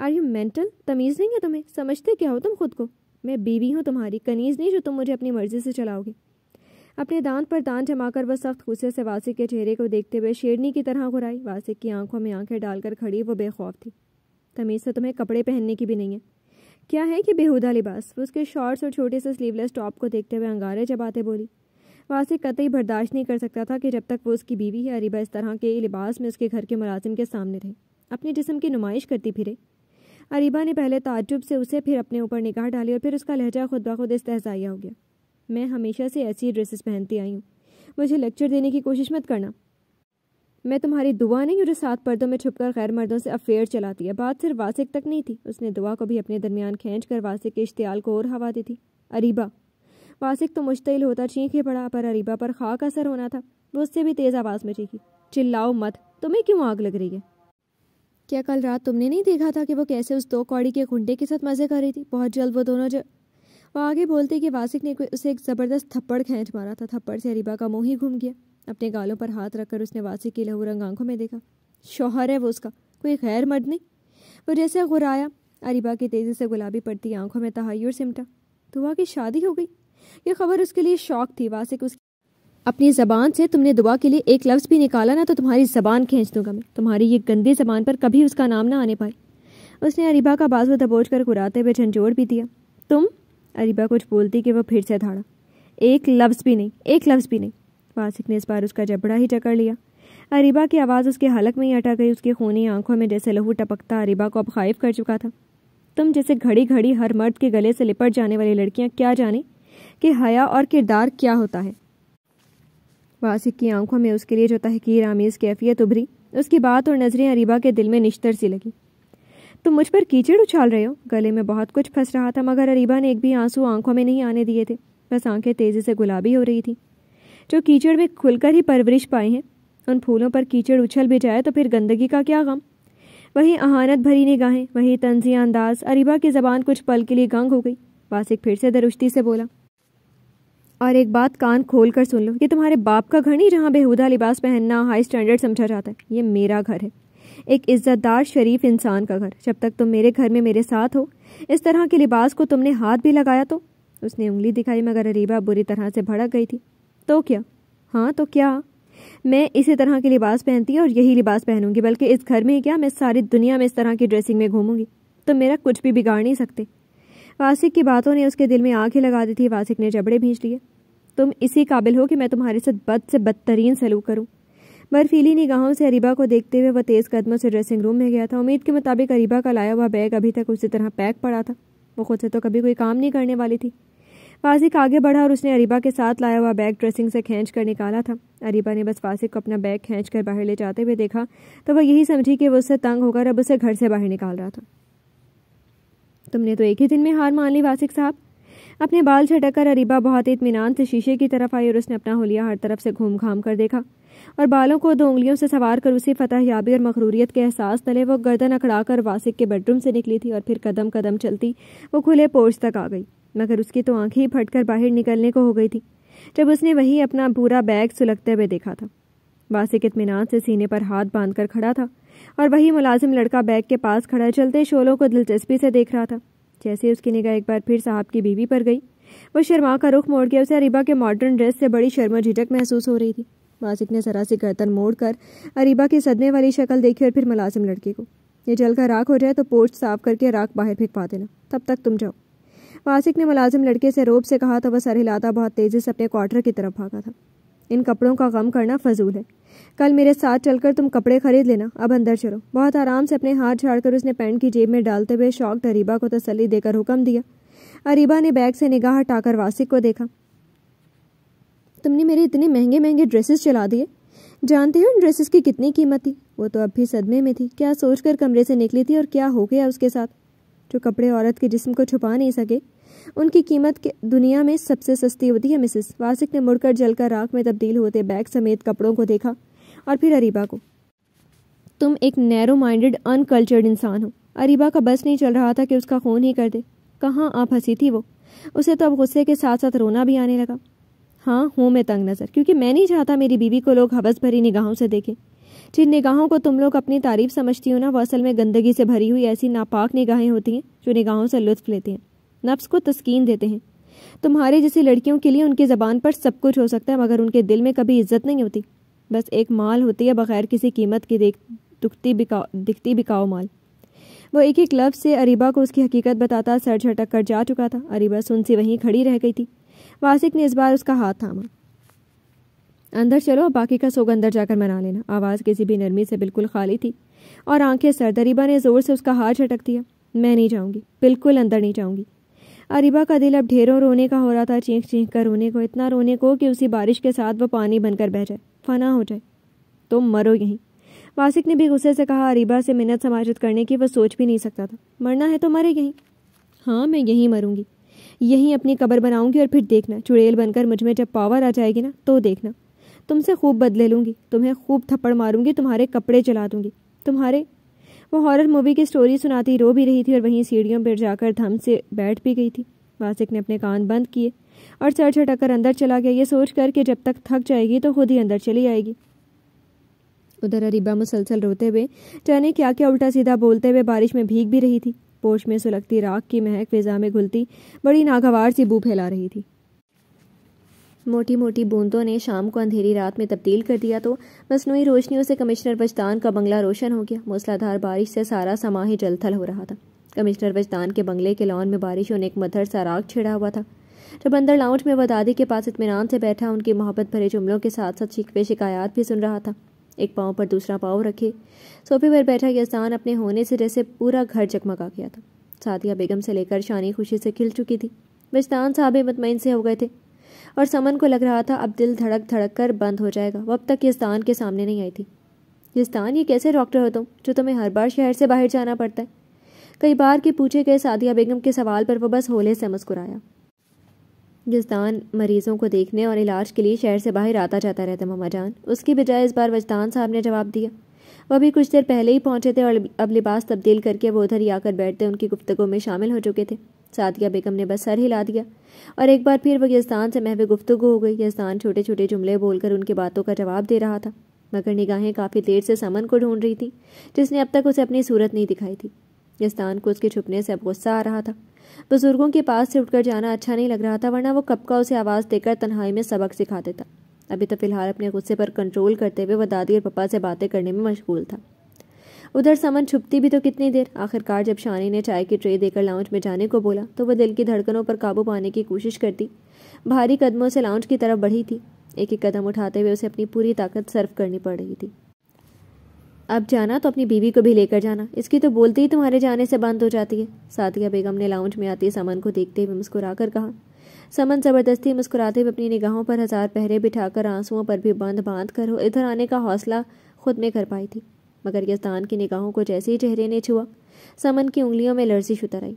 Speaker 1: are you mental तमीज़ नहीं है तुम्हें समझते क्या हो तुम खुद को मैं बीवी हूँ तुम्हारी कनीज़ नहीं जो तुम मुझे अपनी मर्ज़ी से चलाओगे अपने दांत पर दांत जमाकर वह सख्त गुस्से से वासिक के चेहरे को देखते हुए शेरनी की तरह घुराई वासिक की आंखों में आंखें डालकर खड़ी वो बेखौफ थी तमीज़ से तुम्हें कपड़े पहनने की भी नहीं है क्या है कि बेहूदा लिबास उसके शॉर्ट्स और छोटे से स्लीवलेस टॉप को देखते हुए अंगारे जबाते बोली वासिक कतई बर्दाश्त नहीं कर सकता था कि जब तक वो उसकी बीवी है अरिबा इस तरह के लिबास में उसके घर के मुलाजिम के सामने रहे अपने जिसम की नुमाइश करती फिरे अरिबा ने पहले ताजुब से उसे फिर अपने ऊपर निगाह डाली और फिर उसका लहजा खुद ब खुद इस हो गया मैं हमेशा से ऐसी ड्रेसेस पहनती आई हूँ मुझे लेक्चर देने की कोशिश मत करना मैं तुम्हारी दुआ नहीं हूँ जो सात पर्दों में छुपकर गैर मर्दों से अफेयर चलाती है बात सिर्फ वासिक तक नहीं थी उसने दुआ को भी अपने दरमियान खींच कर वासिक के इश्तियाल को और हवा दी थी अरीबा वासिक तो मुश्तिल होता चीखे पड़ा पर अरीबा पर खाक असर होना था वो उससे भी तेज़ आवाज़ में चीखी चिल्लाओ मत तुम्हें क्यों आग लग रही है क्या कल रात तुमने नहीं देखा था कि वो कैसे उस दो कौड़ी के घुंडे के साथ मज़े कर रही थी बहुत जल्द वो दोनों वो आगे बोलते कि वासिक ने उसे एक ज़बरदस्त थप्पड़ खींच मारा था थप्पड़ से अरिबा का मुँह ही घूम गया अपने गालों पर हाथ रखकर उसने वासिक की लहू रंग आंखों में देखा शौहर है वो उसका कोई खैर मर्द नहीं वो जैसे घुराया अरिबा की तेज़ी से गुलाबी पड़ती आंखों में तहाइर सिमटा दुआ तो की शादी हो गई यह खबर उसके लिए शौक थी वासिक उसकी अपनी ज़बान से तुमने दुआ के लिए एक लफ्ज़ भी निकाला ना तो तुम्हारी ज़बान खींच दूंगा मैं तुम्हारी ये गंदी ज़बान पर कभी उसका नाम ना आने पाए उसने अरिबा का बाजू दबोच कर घुराते हुए झंझोड़ भी दिया तुम अरिबा कुछ बोलती कि वह फिर से धाड़ा एक लफ्ज़ भी नहीं एक लफ्ज़ भी नहीं वासिक ने इस बार उसका जबड़ा ही चकड़ लिया अरिबा की आवाज़ उसके हलक में ही अटक गई उसकी खूनी आंखों में जैसे लहू टपकता अरिबा को अब खाइफ कर चुका था तुम जैसे घड़ी घड़ी हर मर्द के गले से लिपट जाने वाली लड़कियां क्या जाने कि हया और किरदार क्या होता है वासिक की आंखों में उसके लिए जो तहकीर आमीज़ कैफियत उभरी उसकी बात और नज़रें अरिबा के दिल में निश्तर सी लगी तुम मुझ पर कीचड़ उछाल रहे हो गले में बहुत कुछ फंस रहा था मगर अरीबा ने एक भी आंसू आंखों में नहीं आने दिए थे बस आंखें तेज़ी से गुलाबी हो रही थी जो कीचड़ में खुलकर ही परवरिश पाए हैं उन फूलों पर कीचड़ उछल भी जाए तो फिर गंदगी का क्या गम वही अहानत भरी निगाहें वही तंजिया अंदाज अरीबा की ज़बान कुछ पल के लिए गंग हो गई वासिक फिर से दरुश्ती से बोला और एक बात कान खोल कर सुन लो ये तुम्हारे बाप का घर नहीं जहाँ बेहूदा लिबास पहनना हाई स्टैंडर्ड समझा जाता है ये मेरा घर है एक इज्जतदार शरीफ इंसान का घर जब तक तुम मेरे घर में मेरे साथ हो इस तरह के लिबास को तुमने हाथ भी लगाया तो उसने उंगली दिखाई मगर अरीबा बुरी तरह से भड़क गई थी तो क्या हाँ तो क्या मैं इसी तरह के लिबास पहनती और यही लिबास पहनूंगी बल्कि इस घर में ही क्या मैं सारी दुनिया में इस तरह की ड्रेसिंग में घूमूंगी तो मेरा कुछ भी बिगाड़ नहीं सकते वासिक की बातों ने उसके दिल में आंखें लगा दी थी वासिक ने जबड़े भींच लिए तुम इसी काबिल हो कि मैं तुम्हारे साथ बद से बदतरीन सलूक करूँ बर्फीली निगाहों से अरीबा को देखते हुए वह तेज़ कदमों से ड्रेसिंग रूम में गया था उम्मीद के मुताबिक अरीबा का लाया हुआ बैग अभी तक उसी तरह पैक पड़ा था वो खुद से तो कभी कोई काम नहीं करने वाली थी फासिक आगे बढ़ा और उसने अरीबा के साथ लाया हुआ बैग ड्रेसिंग से खींच कर निकाला था अरीबा ने बस फासिक को अपना बैग खींच कर बाहर ले जाते हुए देखा तो वह यही समझी कि वह उससे तंग होकर अब उसे घर से बाहर निकाल रहा था तुमने तो एक ही दिन में हार मान ली वासिक साहब अपने बाल छटक कर अरीबा बहुत इतमान से शीशे की तरफ आई और उसने अपना होलिया हर तरफ से घूम घाम कर देखा और बालों को दो उंगलियों से सवार कर उसी फतह याबी और मकरूरीत के एहसास तले वो गर्दन अकड़ा कर वासिक के बेडरूम से निकली थी और फिर कदम कदम चलती वो खुले पोर्च तक आ गई मगर उसकी तो आंखें ही फटकर बाहर निकलने को हो गई थी जब उसने वही अपना पूरा बैग सुलगते हुए देखा था वासिक इतमान से सीने पर हाथ बांधकर खड़ा था और वही मुलाजिम लड़का बैग के पास खड़ा चलते शोलों को दिलचस्पी से देख रहा था जैसे उसकी निगाह एक बार फिर साहब की बीवी पर गई वो शर्मा का रुख मोड़ गया उसे अरिबा के मॉडर्न ड्रेस से बड़ी शर्मा झिझक महसूस हो रही थी माजिद ने जरा सी गर्दन मोड़ कर अरीबा की सदमे वाली शक्ल देखी और फिर मुलाजिम लड़के को ये जलकर राख हो जाए तो पोस्ट साफ करके राख बाहर फेंकवा देना तब तक तुम जाओ वासिक ने मुलाजिम लड़के से रोब से कहा तो वह सर हिलाता बहुत तेज़ी से अपने क्वार्टर की तरफ भागा था इन कपड़ों का गम करना फजूल है कल मेरे साथ चलकर तुम कपड़े खरीद लेना अब अंदर चलो बहुत आराम से अपने हाथ झाड़कर उसने पैंट की जेब में डालते हुए शौक अरीबा को तसली देकर हुक्म दिया अरीबा ने बैग से निगाह हटाकर वासिक को देखा तुमने मेरे इतने महंगे महंगे ड्रेसेस चला दिए जानते हो इन ड्रेसेस की कितनी कीमत थी वो तो अब भी सदमे में थी क्या सोचकर कमरे से निकली थी और क्या हो गया उसके साथ जो कपड़े औरत के जिस्म को छुपा नहीं सके उनकी कीमत के दुनिया में सबसे सस्ती होती है मिसेस वासिक ने मुड़कर जलकर राख में तब्दील होते बैग समेत कपड़ों को देखा और फिर अरीबा को तुम एक नैरो माइंडेड अनकल्चर्ड इंसान हो अरीबा का बस नहीं चल रहा था कि उसका खून ही कर दे कहाँ आप हंसी थी वो उसे तो अब गुस्से के साथ साथ रोना भी आने लगा हाँ हूँ मैं तंग नज़र क्योंकि मैं नहीं चाहता मेरी बीवी को लोग हवस भरी निगाहों से देखें जिन निगाहों को तुम लोग अपनी तारीफ समझती हो ना वो असल में गंदगी से भरी हुई ऐसी नापाक निगाहें होती हैं जो निगाहों से लुत्फ लेते हैं नफ्स को तस्कीन देते हैं तुम्हारे जैसी लड़कियों के लिए उनकी ज़बान पर सब कुछ हो सकता है मगर उनके दिल में कभी इज्जत नहीं होती बस एक माल होती है बगैर किसी कीमत की देख दुखती बिकाओ दिखती बिकाओ माल वो एक एक लफ्ज़ से अरीबा को उसकी हकीकत बताता सर झटक कर जा चुका था अरीबा सुन सी वहीं खड़ी रह गई थी वासिक ने इस बार उसका हाथ थामा अंदर चलो बाकी का सोग अंदर जाकर मना लेना आवाज़ किसी भी नरमी से बिल्कुल खाली थी और आंखें सर दरीबा ने ज़ोर से उसका हाथ झटक दिया मैं नहीं जाऊंगी बिल्कुल अंदर नहीं जाऊंगी अरिबा का दिल अब ढेरों रोने का हो रहा था चीख चीख कर रोने को इतना रोने को कि उसी बारिश के साथ वह पानी बनकर बह जाए फना हो जाए तुम मरो यहीं वासिक ने भी गुस्से से कहा अरिबा से मिन्नत समाजित करने की वह सोच भी नहीं सकता था मरना है तो मरे यहीं हाँ मैं यहीं मरूंगी यहीं अपनी कबर बनाऊंगी और फिर देखना चुड़ैल बनकर मुझ में जब पावर आ जाएगी ना तो देखना तुमसे खूब बदले लूँगी तुम्हें खूब थप्पड़ मारूंगी तुम्हारे कपड़े चला दूंगी तुम्हारे वो हॉरर मूवी की स्टोरी सुनाती रो भी रही थी और वहीं सीढ़ियों पर जाकर धम से बैठ भी गई थी वासिक ने अपने कान बंद किए और चढ़ छटक कर अंदर चला गया ये सोच कर कि जब तक थक जाएगी तो खुद ही अंदर चली आएगी उधर अरीबा मुसलसल रोते हुए जाने क्या क्या उल्टा सीधा बोलते हुए बारिश में भीग भी रही थी पोश में सुलगती राख की महक फिजा में घुलती बड़ी नागवार सी बू फैला रही थी मोटी मोटी बूंदों ने शाम को अंधेरी रात में तब्दील कर दिया तो मसनू रोशनियों से कमिश्नर बजदान का बंगला रोशन हो गया मूसलाधार बारिश से सारा समा ही जलथल हो रहा था कमिश्नर बजदान के बंगले के लॉन में बारिश होने एक मधर सा राग छिड़ा हुआ था जब अंदर लाउंज में वह दादी के पास इतमान से बैठा उनकी मोहब्बत भरे जुमलों के साथ साथ शिकवे शिकायत भी सुन रहा था एक पाँव पर दूसरा पाँव रखे सोफे पर बैठा यस्तान अपने होने से जैसे पूरा घर चकमका गया था साथिया बेगम से लेकर शानी खुशी से खिल चुकी थी बजतान साहब मतमिन से हो गए थे और समन को लग रहा था अब दिल धड़क धड़क कर बंद हो जाएगा वह अब तक यस्तान के सामने नहीं आई थी यस्तान ये कैसे डॉक्टर हो तुम जो तुम्हें हर बार शहर से बाहर जाना पड़ता है कई बार के पूछे गए सादिया बेगम के सवाल पर वह बस होले से मुस्कुराया जिसदान मरीज़ों को देखने और इलाज के लिए शहर से बाहर आता जाता रहता मामा जान उसकी बजाय इस बार वजदान साहब ने जवाब दिया वह भी कुछ देर पहले ही पहुंचे थे और अब लिबास तब्दील करके वो उधर ही आकर बैठते उनकी गुफ्तगु में शामिल हो चुके थे सादिया बेगम ने बस सर हिला दिया और एक बार फिर वह यस्तान से महवे गुफ्तगु हो गई यस्तान छोटे छोटे जुमले बोलकर उनकी बातों का जवाब दे रहा था मगर निगाहें काफ़ी देर से समन को ढूंढ रही थी जिसने अब तक उसे अपनी सूरत नहीं दिखाई थी यस्तान को उसके छुपने से अब गुस्सा आ रहा था बुजुर्गों के पास से उठकर जाना अच्छा नहीं लग रहा था वरना वो कब का उसे आवाज़ देकर तन्हाई में सबक सिखा देता अभी तो फिलहाल अपने गुस्से पर कंट्रोल करते हुए वह दादी और पापा से बातें करने में मशगूल था उधर समन छुपती भी तो कितनी देर आखिरकार जब शानी ने चाय की ट्रे देकर लाउंज में जाने को बोला तो वह दिल की धड़कनों पर काबू पाने की कोशिश करती भारी कदमों से लाउंज की तरफ बढ़ी थी एक एक कदम उठाते हुए उसे अपनी पूरी ताकत सर्व करनी पड़ रही थी अब जाना तो अपनी बीवी को भी लेकर जाना इसकी तो बोलते ही तुम्हारे जाने से बंद हो जाती है साथिया बेगम ने लाउंज में आती समन को देखते हुए मुस्कुरा कर कहा समन जबरदस्ती मुस्कुराते हुए अपनी निगाहों पर हजार पहरे बिठाकर आंसुओं पर भी बंद बांध कर इधर आने का हौसला खुद में कर पाई थी मगर यस्तान की निगाहों को जैसे ही चेहरे ने छुआ समन की उंगलियों में लर्जिश उतर आई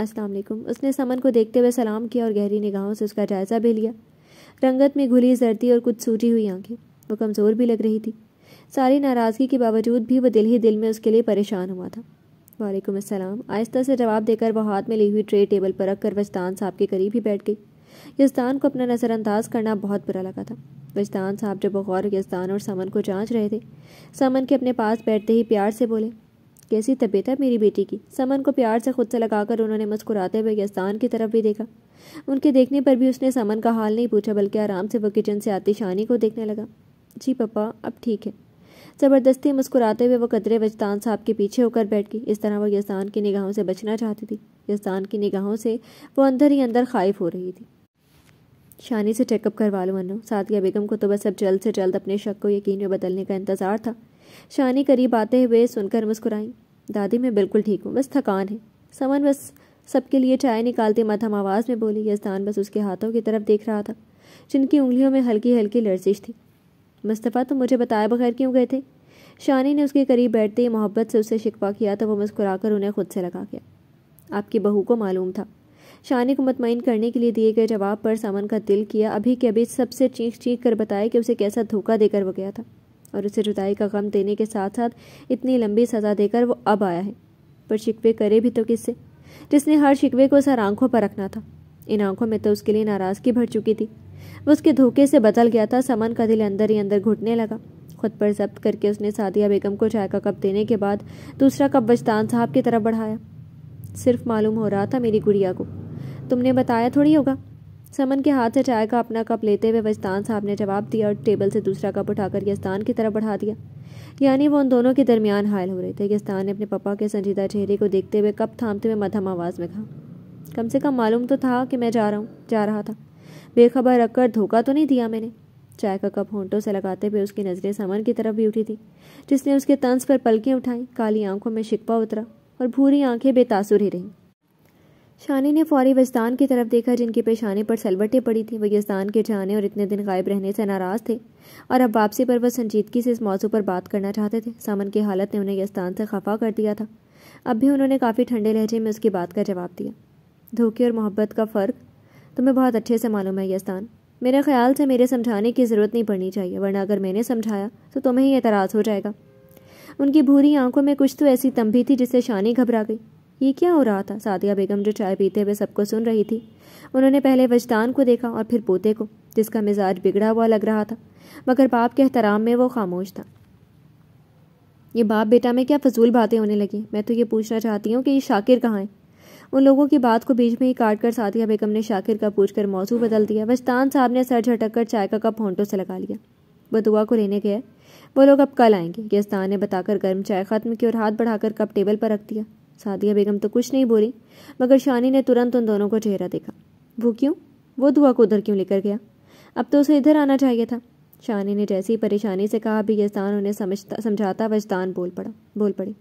Speaker 1: अस्सलाम वालेकुम उसने समन को देखते हुए सलाम किया और गहरी निगाहों से उसका जायज़ा भी लिया रंगत में घुली जरती और कुछ सूजी हुई आंखें वो कमज़ोर भी लग रही थी सारी नाराज़गी के बावजूद भी वो दिल ही दिल में उसके लिए परेशान हुआ था वालेकुम असलम आहिस्ता से जवाब देकर वह हाथ में ली हुई ट्रे टेबल पर रखकर वजदान साहब के करीब ही बैठ गई यस्तान को अपना नज़रअंदाज करना बहुत बुरा लगा था वजदान साहब जब गौर यस्तान और समन को जांच रहे थे समन के अपने पास बैठते ही प्यार से बोले कैसी तबीयत है मेरी बेटी की समन को प्यार से खुद से लगाकर उन्होंने मुस्कुराते हुए यस्तान की तरफ भी देखा उनके देखने पर भी उसने समन का हाल नहीं पूछा बल्कि आराम से वो किचन से आती शानी को देखने लगा जी पापा अब ठीक है ज़बरदस्ती मुस्कुराते हुए वो कदरे वजतान साहब के पीछे होकर बैठ गई इस तरह वो यस्तान की निगाहों से बचना चाहती थी यस्तान की निगाहों से वो अंदर ही अंदर खाइफ हो रही थी शानी से चेकअप करवा लो मनु सादिया बेगम को तो बस अब जल्द से जल्द अपने शक को यकीन में बदलने का इंतज़ार था शानी करीब आते हुए सुनकर मुस्कुराई दादी मैं बिल्कुल ठीक हूँ बस थकान है समन बस सबके लिए चाय निकालते हम आवाज़ में बोली यस्तान बस उसके हाथों की तरफ देख रहा था जिनकी उंगलियों में हल्की हल्की लर्जिश थी मुस्तफ़ा तुम तो मुझे बताए बगैर क्यों गए थे शानी ने उसके करीब बैठते ही मोहब्बत से उसे शिकवा किया तो वह मुस्कुराकर उन्हें खुद से लगा गया आपकी बहू को मालूम था शानी को मतमिन करने के लिए दिए गए जवाब पर सामन का दिल किया अभी के अभी सबसे चीख चीख कर बताया कि उसे कैसा धोखा देकर वो गया था और उसे जुदाई का गम देने के साथ साथ इतनी लंबी सज़ा देकर वो अब आया है पर शिकवे करे भी तो किससे जिसने हर शिकवे को सर आंखों पर रखना था इन आंखों में तो उसके लिए नाराज़गी भर चुकी थी वो उसके धोखे से बदल गया था समन का दिल अंदर ही अंदर घुटने लगा खुद पर जब्त करके उसने सादिया बेगम को चाय का कप देने के बाद दूसरा कप बचतान साहब की तरफ बढ़ाया सिर्फ मालूम हो रहा था मेरी गुड़िया को तुमने बताया थोड़ी होगा समन के हाथ से चाय का अपना कप लेते हुए बजतान साहब ने जवाब दिया और टेबल से दूसरा कप उठाकर यस्तान की तरफ बढ़ा दिया यानी वो उन दोनों के दरमियान हायल हो रहे थे यस्तान ने अपने पापा के संजीदा चेहरे को देखते हुए कप थामते हुए मध्यम आवाज़ में कहा कम से कम मालूम तो था कि मैं जा रहा हूँ जा रहा था बेखबर रखकर धोखा तो नहीं दिया मैंने चाय का कप होंटों से लगाते हुए उसकी नज़रें समन की तरफ भी उठी थी जिसने उसके तंस पर पलकें उठाई काली आंखों में शिकपा उतरा और भूरी आंखें बेतासुर ही रहीं शानी ने फौरी वजदान की तरफ देखा जिनकी पेशानी पर सलवटें पड़ी थी वह यजदान के जाने और इतने दिन गायब रहने से नाराज़ थे और अब वापसी पर वह संजीदगी से इस मौजू पर बात करना चाहते थे सामन की हालत ने उन्हें यजदान से खफा कर दिया था अब भी उन्होंने काफ़ी ठंडे लहजे में उसकी बात का जवाब दिया धोखे और मोहब्बत का फ़र्क तुम्हें बहुत अच्छे से मालूम है यह स्थान मेरे ख्याल से मेरे समझाने की ज़रूरत नहीं पड़नी चाहिए वरना अगर मैंने समझाया तो तुम्हें ही एतराज़ हो जाएगा उनकी भूरी आंखों में कुछ तो ऐसी तंभी थी जिससे शानी घबरा गई ये क्या हो रहा था सादिया बेगम जो चाय पीते हुए सबको सुन रही थी उन्होंने पहले वजदान को देखा और फिर पोते को जिसका मिजाज बिगड़ा हुआ लग रहा था मगर बाप के एहतराम में वो खामोश था ये बाप बेटा में क्या फजूल बातें होने लगी मैं तो ये पूछना चाहती हूँ कि ये शाकिर कहाँ है उन लोगों की बात को बीच में ही काट कर साथिया बेगम ने शाकिर का पूछ कर मौजू बदल दिया वस्तान साहब ने सर झटक कर चाय का कप होंटों से लगा लिया बदुआ को लेने गया वो लोग अब कल आएंगे यस्तान ने बताकर गर्म चाय खत्म की और हाथ बढ़ाकर कप टेबल पर रख दिया सादिया बेगम तो कुछ नहीं बोली मगर शानी ने तुरंत उन दोनों को चेहरा देखा वो क्यों वो दुआ को उधर क्यों लेकर गया अब तो उसे इधर आना चाहिए था शानी ने जैसी परेशानी से कहा भी यस्तान उन्हें समझता समझाता वजदान बोल पड़ा बोल पड़ी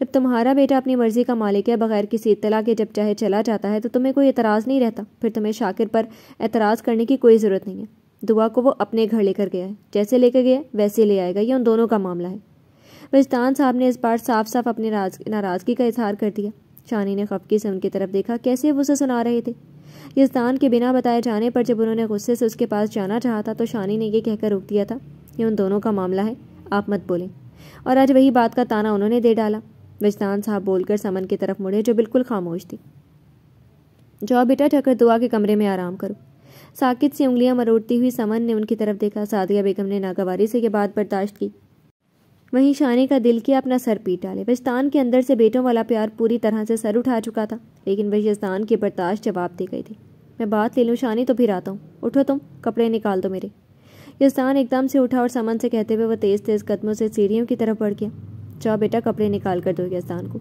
Speaker 1: जब तुम्हारा बेटा अपनी मर्जी का मालिक है बगैर किसी इतला के जब चाहे चला जाता है तो तुम्हें कोई एतराज़ नहीं रहता फिर तुम्हें शाकिर पर एतराज़ करने की कोई ज़रूरत नहीं है दुआ को वो अपने घर लेकर गया है जैसे लेकर गया वैसे ले आएगा ये उन दोनों का मामला है वजदान साहब ने इस बार साफ साफ अपने नाराज़गी का इजहार कर दिया शानी ने खपकी से उनकी तरफ देखा कैसे वो उसे सुना रहे थे यजदान के बिना बताए जाने पर जब उन्होंने गुस्से से उसके पास जाना चाहा था तो शानी ने यह कहकर रोक दिया था ये उन दोनों का मामला है आप मत बोलें और आज वही बात का ताना उन्होंने दे डाला वजदान साहब बोलकर समन की तरफ मुड़े जो बिल्कुल खामोश थी जाओ बेटा ठकर दुआ के कमरे में आराम करो साकित सी उंगलियां मरोड़ती हुई समन ने उनकी तरफ देखा सादिया बेगम ने नागवारी से यह बात बर्दाश्त की वहीं शानी का दिल किया अपना सर पीट डाले बजतान के अंदर से बेटों वाला प्यार पूरी तरह से सर उठा चुका था लेकिन बजस्तान की बर्दाश्त जवाब दे गई थी मैं बात ले लूँ शानी तो फिर आता हूँ उठो तुम कपड़े निकाल दो मेरे यस्तान एकदम से उठा और समन से कहते हुए वह तेज़ तेज़ कदमों से सीढ़ियों की तरफ बढ़ गया जाओ बेटा कपड़े निकाल कर दो यजदान को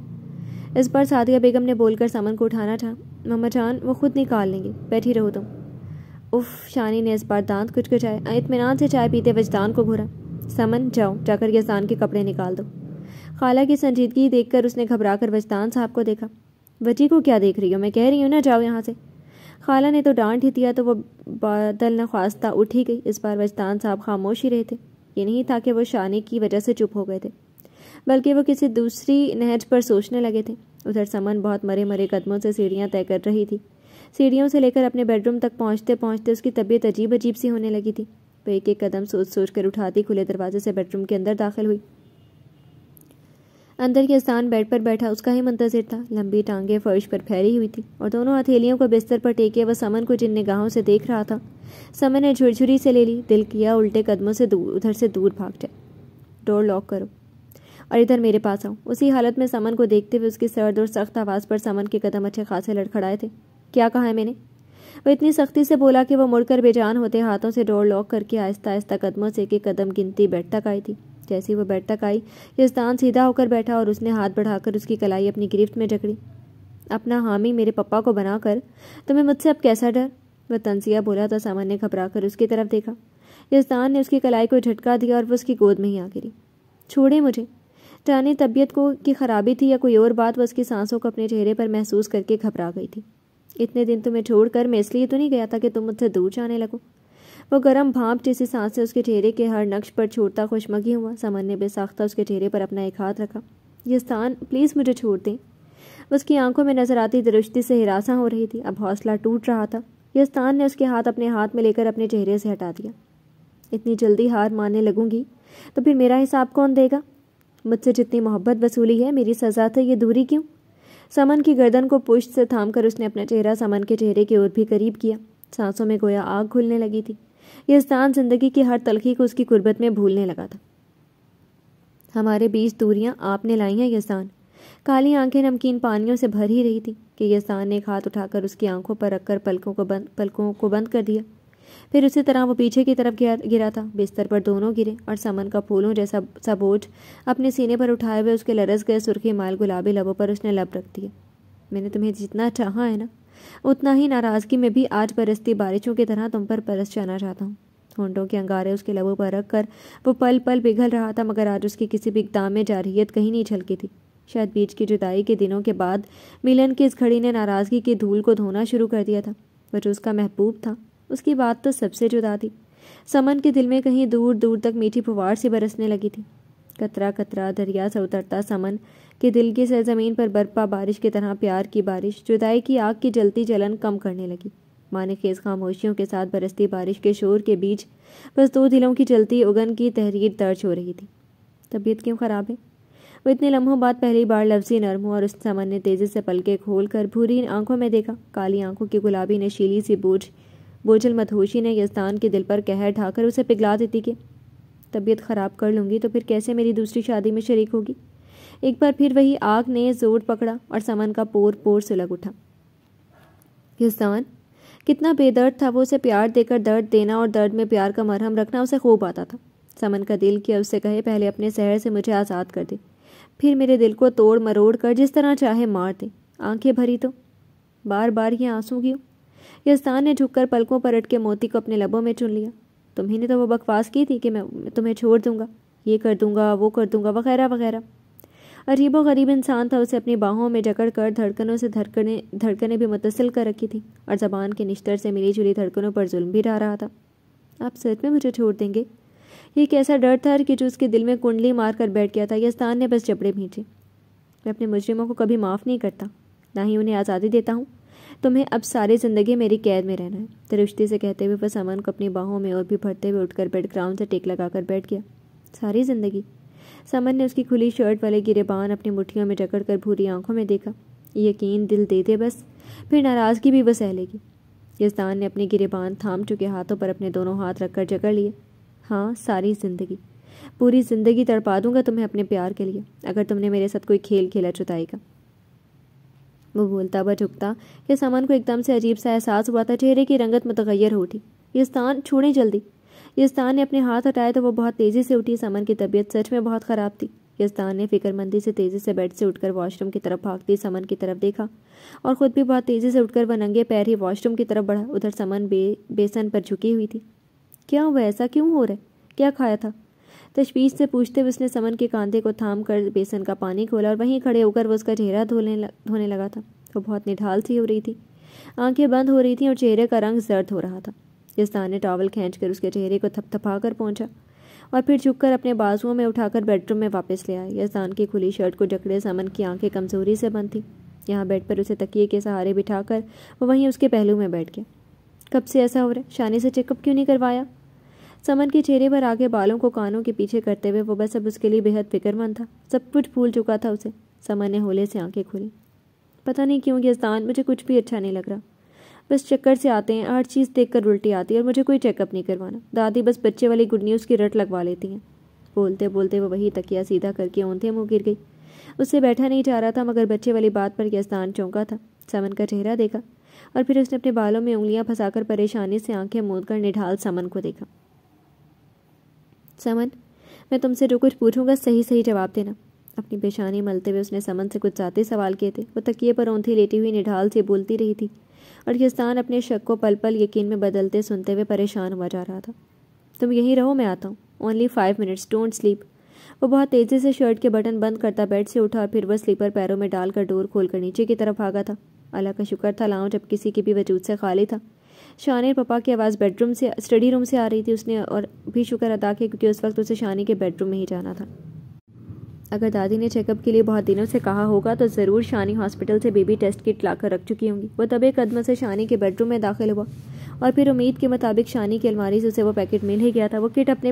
Speaker 1: इस पर सादिया बेगम ने बोलकर समन को उठाना था मम्मा जान वो खुद निकाल लेंगे बैठी रहो तुम उफ शानी ने इस बार दांत कुछ कुचाए इतमान से चाय पीते वजदान को घुरा समन जाओ जाकर यजदान के कपड़े निकाल दो खाला की संजीदगी देखकर उसने घबरा कर वजदान साहब को देखा वजी को क्या देख रही हो मैं कह रही हूँ ना जाओ यहाँ से खाला ने तो डांट ही दिया तो वो बादल नख्वास्ता उठी उठ ही गई इस बार वजदान साहब खामोश ही रहे थे ये नहीं था कि वो शानी की वजह से चुप हो गए थे बल्कि वो किसी दूसरी नहज पर सोचने लगे थे उधर समन बहुत मरे मरे कदमों से सीढ़ियाँ तय कर रही थी सीढ़ियों से लेकर अपने बेडरूम तक पहुँचते पहुँचते उसकी तबीयत अजीब अजीब सी होने लगी थी वो एक एक कदम सोच सोच कर उठाती खुले दरवाजे से बेडरूम के अंदर दाखिल हुई अंदर के स्थान बेड पर बैठा उसका ही मंतजर था लंबी टांगे फर्श पर फैली हुई थी और दोनों हथेलियों को बिस्तर पर टेके वह समन को जिन निगाहों से देख रहा था समन ने झुरझुरी से ले ली दिल किया उल्टे कदमों से दूर उधर से दूर भाग जाए डोर लॉक करो और इधर मेरे पास आऊँ उसी हालत में समन को देखते हुए उसकी सर्द और सख्त आवाज़ पर समन के कदम अच्छे खासे लड़खड़ाए थे क्या कहा है मैंने वह इतनी सख्ती से बोला कि वह मुड़कर बेजान होते हाथों से डोर लॉक करके आहिस्ता आहिस्ता कदमों से एक एक कदम गिनती बैठ तक आई थी जैसे ही वह बेड तक आई यजदान सीधा होकर बैठा और उसने हाथ बढ़ाकर उसकी कलाई अपनी गिरफ्त में जकड़ी अपना हामी मेरे पप्पा को बनाकर तुम्हें तो मुझसे अब कैसा डर वह तनसिया बोला था तो सामान ने घबरा कर उसकी तरफ देखा यजदान ने उसकी कलाई को झटका दिया और वह उसकी गोद में ही आ गिरी छोड़े मुझे टहनी तबीयत को की खराबी थी या कोई और बात वह उसकी सांसों को अपने चेहरे पर महसूस करके घबरा गई थी इतने दिन तुम्हें छोड़कर मैं इसलिए तो नहीं गया था कि तुम मुझसे दूर जाने लगो वो गर्म भाप जैसी सांस से उसके चेहरे के हर नक्श पर छोड़ता खुशमगी हुआ समन ने बेसाख्ता उसके चेहरे पर अपना एक हाथ रखा ये स्थान प्लीज़ मुझे छोड़ दें उसकी आंखों में नजर आती दृष्टि से हिरासा हो रही थी अब हौसला टूट रहा था स्थान ने उसके हाथ अपने हाथ में लेकर अपने चेहरे से हटा दिया इतनी जल्दी हार मानने लगूंगी तो फिर मेरा हिसाब कौन देगा मुझसे जितनी मोहब्बत वसूली है मेरी सज़ा था ये दूरी क्यों समन की गर्दन को पुष्ट से थाम कर उसने अपना चेहरा समन के चेहरे की ओर भी करीब किया सांसों में गोया आग घुलने लगी थी यह स्थान जिंदगी की हर तलखी को उसकी कुर्बत में भूलने लगा था हमारे बीच दूरियां आपने लाई हैं यसान काली आंखें नमकीन पानियों से भर ही रही थी कि यसान ने एक हाथ उठाकर उसकी आंखों पर रखकर पलकों को बंद पलकों को बंद कर दिया फिर उसी तरह वो पीछे की तरफ गिरा था बिस्तर पर दोनों गिरे और समन का फूलों जैसा सा बोझ अपने सीने पर उठाए हुए उसके लरस गए सुर्खी माल गुलाबी लबों पर उसने लब रख दिए मैंने तुम्हें जितना चाहा है ना उतना ही नाराज़गी में भी आज बरसती बारिशों की तरह तुम पर बरस जाना चाहता हूँ होंडों के अंगारे उसके लबों पर रख कर वो पल पल पिघल रहा था मगर आज उसकी किसी भी इकदाम में जारहीत कहीं नहीं छलकी थी शायद बीच की जुदाई के दिनों के बाद मिलन की इस घड़ी ने नाराज़गी की धूल को धोना शुरू कर दिया था वह जो उसका महबूब था उसकी बात तो सबसे जुदा थी समन के दिल में कहीं दूर दूर तक मीठी फुहार से बरसने लगी थी कतरा कतरा दरिया से उतरता समन के दिल की सरजमीन पर बर्पा बारिश की तरह प्यार की बारिश जुदाई की आग की जलती जलन कम करने लगी माने खेज खामोशियों के साथ बरसती बारिश के शोर के बीच बस दो दिलों की जलती उगन की तहरीर दर्ज हो रही थी तबीयत क्यों ख़राब है वो इतने लम्हों बाद पहली बार लफ्जी नरम हुआ और उस समन ने तेज़ी से पलके खोल कर भूरी आंखों में देखा काली आंखों की गुलाबी नशीली सी बूझ बोझल मदहोशी ने यजदान के दिल पर कहर ढाकर उसे पिघला देती कि तबीयत ख़राब कर लूँगी तो फिर कैसे मेरी दूसरी शादी में शरीक होगी एक बार फिर वही आग ने जोर पकड़ा और समन का पोर पोर सुलग उठा यजदान कितना बेदर्द था वो उसे प्यार देकर दर्द देना और दर्द में प्यार का मरहम रखना उसे खूब आता था समन का दिल किया उससे कहे पहले अपने शहर से मुझे आज़ाद कर दे फिर मेरे दिल को तोड़ मरोड़ कर जिस तरह चाहे मार दे आंखें भरी तो बार बार ये आंसू क्यों यस्तान ने झुककर पलकों पर अटके मोती को अपने लबों में चुन लिया तुम्ही तो वो बकवास की थी कि मैं तुम्हें छोड़ दूंगा ये कर दूंगा वो कर दूंगा वगैरह वगैरह अजीबो गरीब इंसान था उसे अपनी बाहों में जकड़ कर धड़कनों से धड़कने धड़कने भी मुतसिल कर रखी थी और जबान के निश्तर से मिली जुली धड़कनों पर जुल्म भी रह रहा था आप सच में मुझे छोड़ देंगे ये कैसा डर था कि जो उसके दिल में कुंडली मार कर बैठ गया था यस्तान ने बस जबड़े भींचे मैं अपने मुजरिमों को कभी माफ़ नहीं करता ना ही उन्हें आज़ादी देता हूँ तुम्हें अब सारी ज़िंदगी मेरी कैद में रहना है दरुश्ती से कहते हुए वह समन को अपनी बाहों में और भी भरते हुए उठकर बेड ग्राउंड से टेक लगाकर बैठ गया सारी ज़िंदगी समन ने उसकी खुली शर्ट वाले गिरेबान अपनी मुठ्ठियों में जकड़ कर भूरी आंखों में देखा यकीन दिल दे दे बस फिर नाराज़गी भी वह सहलेगी लेगी यजदान ने अपने गिरेबान थाम चुके हाथों पर अपने दोनों हाथ रखकर जकड़ लिए हाँ सारी ज़िंदगी पूरी ज़िंदगी तड़पा दूंगा तुम्हें अपने प्यार के लिए अगर तुमने मेरे साथ कोई खेल खेला चुताएगा वो बोलता व झुकता कि सामान को एकदम से अजीब सा एहसास हुआ था चेहरे की रंगत मतगैर हो उठी ये स्थान छोड़ें जल्दी यस्तान ने अपने हाथ हटाए तो वो बहुत तेज़ी से उठी सामान की तबीयत सच में बहुत ख़राब थी यस्तान ने फिक्रमंदी से तेज़ी से बेड से उठकर वॉशरूम की तरफ भागती समन की तरफ देखा और ख़ुद भी बहुत तेज़ी से उठकर वह नंगे पैर ही वॉशरूम की तरफ बढ़ा उधर समन बे बेसन पर झुकी हुई थी क्या हुआ ऐसा क्यों हो रहा है क्या खाया था तशवीश से पूछते हुए उसने समन के कांधे को थाम कर बेसन का पानी खोला और वहीं खड़े होकर वो उसका चेहरा धोने धोने लगा था वो बहुत निढाल सी हो रही थी आंखें बंद हो रही थी और चेहरे का रंग जर्द हो रहा था जिस्तान ने टॉवल खींच कर उसके चेहरे को थपथपा कर पहुंचा और फिर कर अपने बाजुओं में उठाकर बेडरूम में वापस ले आया यस्तान की खुली शर्ट को जकड़े समन की आंखें कमजोरी से बंद थी यहाँ बेड पर उसे तकिए के सहारे बिठाकर वो वहीं उसके पहलू में बैठ गया कब से ऐसा हो रहा है शानी से चेकअप क्यों नहीं करवाया समन के चेहरे पर आगे बालों को कानों के पीछे करते हुए वो बस अब उसके लिए बेहद फिक्रमंद था सब कुछ भूल चुका था उसे समन ने होले से आंखें खोली पता नहीं क्यों यजदान मुझे कुछ भी अच्छा नहीं लग रहा बस चक्कर से आते हैं हर चीज़ देख कर उल्टी आती है और मुझे कोई चेकअप नहीं करवाना दादी बस बच्चे वाली गुड न्यूज़ की रट लगवा लेती हैं बोलते बोलते वो वही तकिया सीधा करके ऊँधे मुँह गिर गई उससे बैठा नहीं जा रहा था मगर बच्चे वाली बात पर यजदान चौंका था समन का चेहरा देखा और फिर उसने अपने बालों में उंगलियां फंसाकर परेशानी से आंखें मूंद कर निढाल समन को देखा समन मैं तुमसे जो कुछ पूछूंगा सही सही जवाब देना अपनी पेशानी मलते हुए उसने समन से कुछ जाते सवाल किए थे वो तकिए पर ओंथी लेटी हुई निढाल से बोलती रही थी और किस्तान अपने शक को पल पल यकीन में बदलते सुनते हुए परेशान हुआ जा रहा था तुम यहीं रहो मैं आता हूँ only five minutes don't sleep वो बहुत तेज़ी से शर्ट के बटन बंद करता बेड से उठा और फिर वह स्लीपर पैरों में डालकर डोर खोलकर नीचे की तरफ भागा था अल्लाह का शुक्र था लाउंज जब किसी के भी वजूद से खाली था और पापा की आवाज़ बेडरूम से स्टडी रूम से आ रही थी उसने और भी शुक्र अदा किया क्योंकि उस वक्त उसे शानी के बेडरूम में ही जाना था अगर दादी ने चेकअप के लिए बहुत दिनों से कहा होगा तो ज़रूर शानी हॉस्पिटल से बेबी टेस्ट किट लाकर रख चुकी होंगी वह तबे कदम से शानी के बेडरूम में दाखिल हुआ और फिर उम्मीद के मुताबिक शानी की अलमारी से उसे वो पैकेट मिल ही गया था वो किट अपने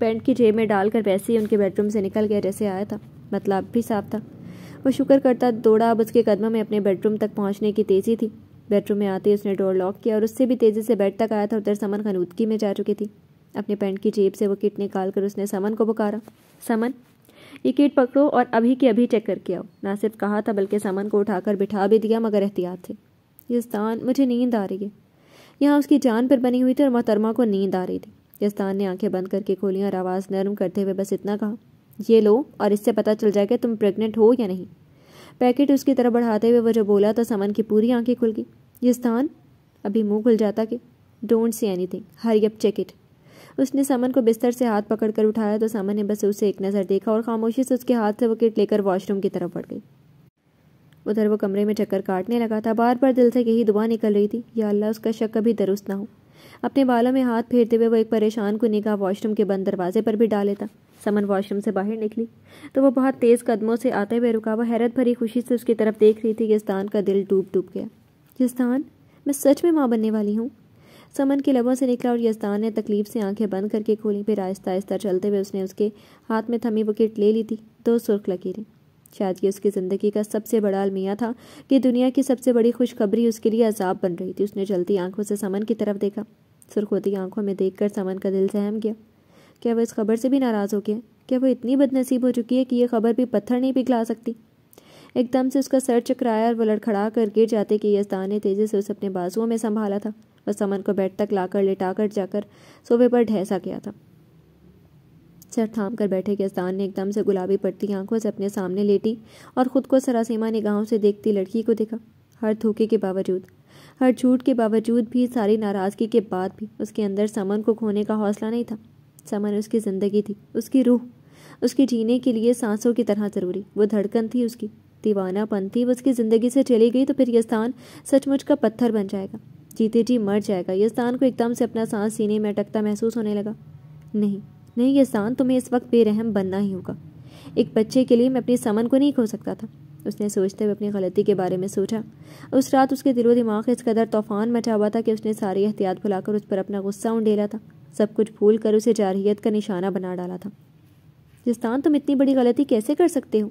Speaker 1: पेंट की जेब में डालकर वैसे ही उनके बेडरूम से निकल गया जैसे आया था मतलब भी साफ था वो शुक्र करता दौड़ा अब उसके कदमों में अपने बेडरूम तक पहुंचने की तेज़ी थी बेडरूम में आते ही उसने डोर लॉक किया और उससे भी तेज़ी से बेड तक आया था उधर समन खनूदगी में जा चुकी थी अपने पैंट की जेब से वो किट निकाल कर उसने समन को पुकारा समन ये किट पकड़ो और अभी के अभी चेक करके आओ ना सिर्फ कहा था बल्कि समन को उठाकर बिठा भी दिया मगर एहतियात से यस्तान मुझे नींद आ रही है यहाँ उसकी जान पर बनी हुई थी और मोहतरमा को नींद आ रही थी यस्तान ने आंखें बंद करके खोली और आवाज़ नरम करते हुए बस इतना कहा ये लो और इससे पता चल जाएगा तुम प्रेग्नेंट हो या नहीं पैकेट उसकी तरफ बढ़ाते हुए वह जो बोला तो समन की पूरी आंखें खुल गई ये स्थान अभी मुंह खुल जाता कि don't see anything hurry up check it उसने सामन को बिस्तर से हाथ पकड़कर उठाया तो सामन ने बस उसे एक नज़र देखा और खामोशी से उसके हाथ से वो किट लेकर वॉशरूम की तरफ बढ़ गई उधर वो कमरे में चक्कर काटने लगा था बार बार दिल से यही दुआ निकल रही थी या अल्लाह उसका शक कभी दुरुस्त ना हो अपने बालों में हाथ फेरते हुए वो एक परेशान को निगाह वॉशरूम के बंद दरवाजे पर भी डाले था समन वॉशरूम से बाहर निकली तो वो बहुत तेज़ कदमों से आते हुए रुका वो हैरत भरी खुशी से उसकी तरफ देख रही थी कि स्थान का दिल डूब डूब गया यस्तान मैं सच में माँ बनने वाली हूँ समन के लबों से निकला और यस्तान ने तकलीफ से आंखें बंद करके खोली फिर आहिस्ता आहिस्ता चलते हुए उसने उसके हाथ में थमी विकेट ले ली थी दो सुर्ख लकीरें शायद ये उसकी ज़िंदगी का सबसे बड़ा अलमिया था कि दुनिया की सबसे बड़ी खुशखबरी उसके लिए अजाब बन रही थी उसने जल्दी आंखों से समन की तरफ देखा होती आंखों में कर समन का दिल सहम गया क्या वह इस खबर से भी नाराज़ हो गया क्या वो इतनी बदनसीब हो चुकी है कि यह खबर भी पत्थर नहीं पिघला सकती एकदम से उसका सर चकराया और वो लड़खड़ा कर गिर जाते कि यजदान ने तेजी से उसे अपने बाजुओं में संभाला था और समन को बेड तक लाकर लेटाकर जाकर सोफे पर ढहसा गया था सर थाम कर बैठे गस्तान ने एकदम से गुलाबी पड़ती आंखों से अपने सामने लेटी और ख़ुद को सरासीमा निगाहों से देखती लड़की को देखा हर धोखे के बावजूद हर झूठ के बावजूद भी सारी नाराज़गी के बाद भी उसके अंदर समन को खोने का हौसला नहीं था समन उसकी ज़िंदगी थी उसकी रूह उसके जीने के लिए सांसों की तरह ज़रूरी वो धड़कन थी उसकी दीवाना पंथी वो उसकी ज़िंदगी से चली गई तो फिर यह स्थान सचमुच का पत्थर बन जाएगा जीते जी मर जाएगा यह स्थान को एकदम से अपना सांस सीने में अटकता महसूस होने लगा नहीं नहीं यह स्थान तुम्हें इस वक्त बेरहम बनना ही होगा एक बच्चे के लिए मैं अपनी समन को नहीं खो सकता था उसने सोचते हुए अपनी गलती के बारे में सोचा उस रात उसके दिलो दिमाग इस कदर तूफान मचा हुआ था कि उसने सारी एहतियात भुलाकर उस पर अपना गुस्सा उंडेला था सब कुछ भूल कर उसे जारहीत का निशाना बना डाला था जिस्तान तुम इतनी बड़ी गलती कैसे कर सकते हो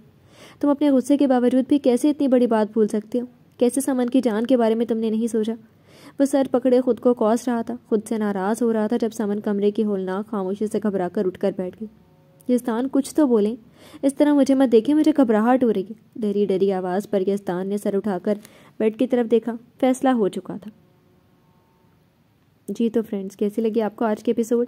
Speaker 1: तुम अपने गुस्से के बावजूद भी कैसे इतनी बड़ी बात भूल सकते हो कैसे समन की जान के बारे में तुमने नहीं सोचा वह सर पकड़े खुद को कौस रहा था खुद से नाराज़ हो रहा था जब समन कमरे की होलनाक खामोशी से घबरा कर उठकर बैठ गई यस्तान कुछ तो बोले इस तरह मुझे मत देखे मुझे घबराहट हो रही है डरी डरी आवाज़ पर यस्तान ने सर उठाकर बेड की तरफ देखा फैसला हो चुका था जी तो फ्रेंड्स कैसी लगी आपको आज के एपिसोड